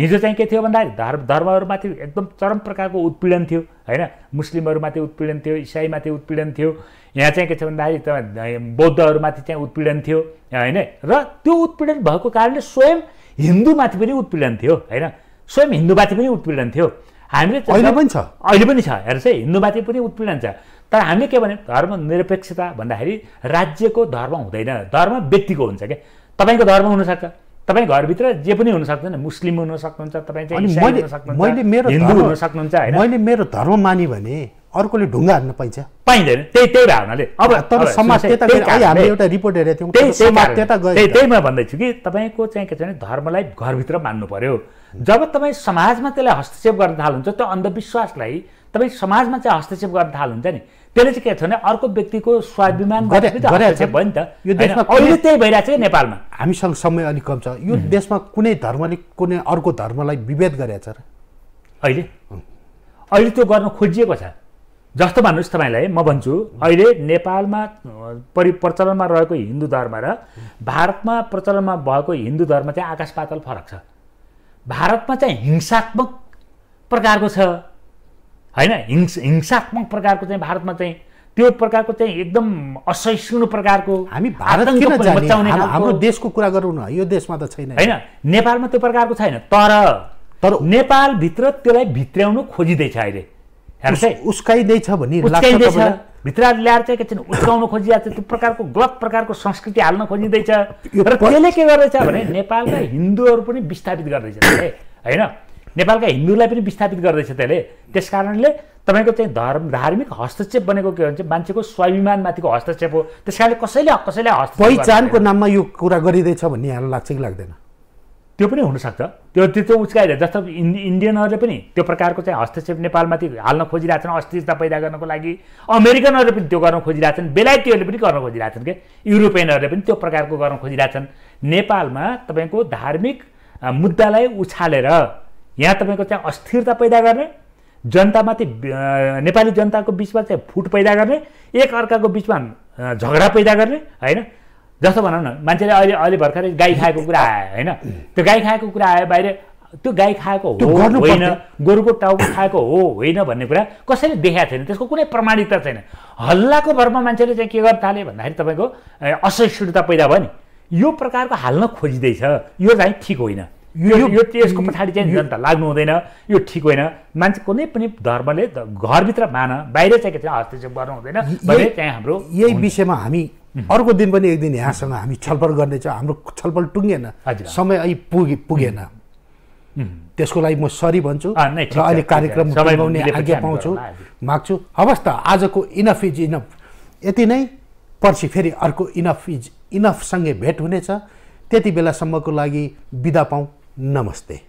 हिजो चाहिँ के थियो भन्दाखेरि धर्म धर्महरूमाथि एकदम चरम प्रकारको उत्पीडन थियो होइन मुस्लिमहरूमाथि उत्पीडन थियो इसाईमाथि उत्पीडन थियो यहाँ चाहिँ के छ भन्दाखेरि बौद्धहरूमाथि चाहिँ उत्पीडन थियो होइन र त्यो उत्पीडन भएको कारणले स्वयं हिन्दूमाथि पनि उत्पीडन थियो होइन स्वयं हिन्दूमाथि पनि उत्पीडन थियो हामीले अहिले पनि छ अहिले पनि छ हेर्नुहोस् है हिन्दूमाथि पनि उत्पीडन छ तर हामी के भने धर्म निरपेक्षता भन्दाखेरि राज्यको धर्म हुँदैन धर्म व्यक्तिको हुन्छ क्या तपाईँको धर्म हुनसक्छ तपाईँ घरभित्र जे पनि हुन सक्दैन मुस्लिम हुन सक्नुहुन्छ तपाईँ चाहिँ मैले मेरो हिन्दू हुन सक्नुहुन्छ मैले मेरो धर्म माने भने अर्कोले ढुङ्गा हान्न पाइन्छ पाइँदैन त्यही त्यही भावनाले अब तर समाज हामीले एउटा रिपोर्ट हेरेको थियौँ त्यही म भन्दैछु कि तपाईँको चाहिँ के छ भने धर्मलाई घरभित्र मान्नु पर्यो जब तपाईँ समाजमा त्यसलाई हस्तक्षेप गर्न थाल्नुहुन्छ त्यो अन्धविश्वासलाई तपाईँ समाजमा चाहिँ हस्तक्षेप गर्न थाल्नुहुन्छ नि त्यसले चाहिँ के छ भने अर्को व्यक्तिको स्वाभिमान भयो नि त यो देशमा अहिले त्यही भइरहेको छ नेपालमा हामीसँग समय अलिक कम छ यो देशमा कुनै धर्मले कुनै अर्को धर्मलाई विभेद गरेछ र अहिले अहिले त्यो गर्न खोजिएको छ जस्तो भन्नुहोस् तपाईँलाई म भन्छु अहिले नेपालमा परि प्रचलनमा रहेको हिन्दू धर्म र भारतमा प्रचलनमा भएको हिन्दू धर्म चाहिँ आकाश पातल फरक छ भारतमा चाहिँ हिंसात्मक प्रकारको छ होइन हिंस हिंसात्मक प्रकारको चाहिँ भारतमा चाहिँ त्यो प्रकारको चाहिँ एकदम असहिष्णु प्रकारको हामी भारत हाम्रो देशको कुरा गरौँ न यो देशमा त छैन होइन नेपालमा त्यो प्रकारको छैन तर तर नेपालभित्र त्यसलाई भित्राउनु खोजिँदैछ अहिले हेर्नुहोस् है उस्काइँदैछ भन्ने उस्काइँदैछ भित्र ल्याएर चाहिँ के छ उस्काउनु खोजिया त्यो प्रकारको गलत प्रकारको संस्कृति हाल्न खोजिँदैछ र त्यसले के गर्दैछ भने नेपालका हिन्दूहरू पनि विस्थापित गर्दैछ है होइन नेपालका हिन्दूलाई पनि विस्थापित गर्दैछ त्यसले त्यस कारणले तपाईँको चाहिँ धर्म धार्मिक हस्तक्षेप बनेको के भन्छ मान्छेको स्वाभिमानमाथिको हस्तक्षेप हो त्यस कारणले कसैले कसैलाई हस्त पहिचानको नाममा यो कुरा गरिँदैछ भन्ने यहाँ लाग्छ कि लाग्दैन त्यो पनि हुनसक्छ त्यो त्यो उच्काएर जस्तो इन् इन्डियनहरूले पनि त्यो प्रकारको चाहिँ हस्तक्षेप नेपालमाथि हाल्न खोजिरहेछन् अस्थिरता पैदा गर्नको लागि अमेरिकनहरूले पनि त्यो गर्न खोजिरहेछन् बेलायतीहरूले पनि गर्न खोजिरहेछन् क्या युरोपियनहरूले पनि त्यो प्रकारको गर्न खोजिरहेछन् नेपालमा तपाईँको धार्मिक मुद्दालाई उछालेर यहाँ तपाईँको चाहिँ अस्थिरता पैदा गर्ने जनतामाथि नेपाली जनताको बिचमा चाहिँ फुट पैदा गर्ने एक अर्काको बिचमा झगडा पैदा गर्ने होइन जस्तो भनौँ न मान्छेले अहिले अहिले भर्खरै गाई खाएको कुरा आयो होइन त्यो गाई खाएको कुरा आयो बाहिर त्यो गाई खाएको हो होइन गोरुको टाउको खाएको हो होइन भन्ने कुरा कसैले देखाएको छैन त्यसको कुनै प्रमाणिकता छैन हल्लाको भरमा मान्छेले चाहिँ के गर्नु थाले भन्दाखेरि तपाईँको असहिष्णुता पैदा भयो नि यो प्रकारको हाल्न खोजिँदैछ यो चाहिँ ठिक होइन यो त्यसको पछाडि चाहिँ जनता लाग्नु हुँदैन यो ठिक होइन मान्छे कुनै पनि धर्मले घरभित्र मान बाहिर चाहिँ के चाहिँ हस्तक्षेप गर्नु हुँदैन भने चाहिँ हाम्रो यही विषयमा हामी अर्को दिन पनि एक दिन यहाँसँग हामी छलफल गर्नेछौँ हाम्रो छलफल टुङ्गेन समय अहिले पुगे पुगेन त्यसको लागि म सरी भन्छु र अहिले कार्यक्रम आज्ञा पाउँछु माग्छु हवस् त आजको इनफ इज इनफ यति नै पर्सि फेरि अर्को इनफ इज इनफसँगै भेट हुनेछ त्यति बेलासम्मको लागि बिदा पाउँ नमस्ते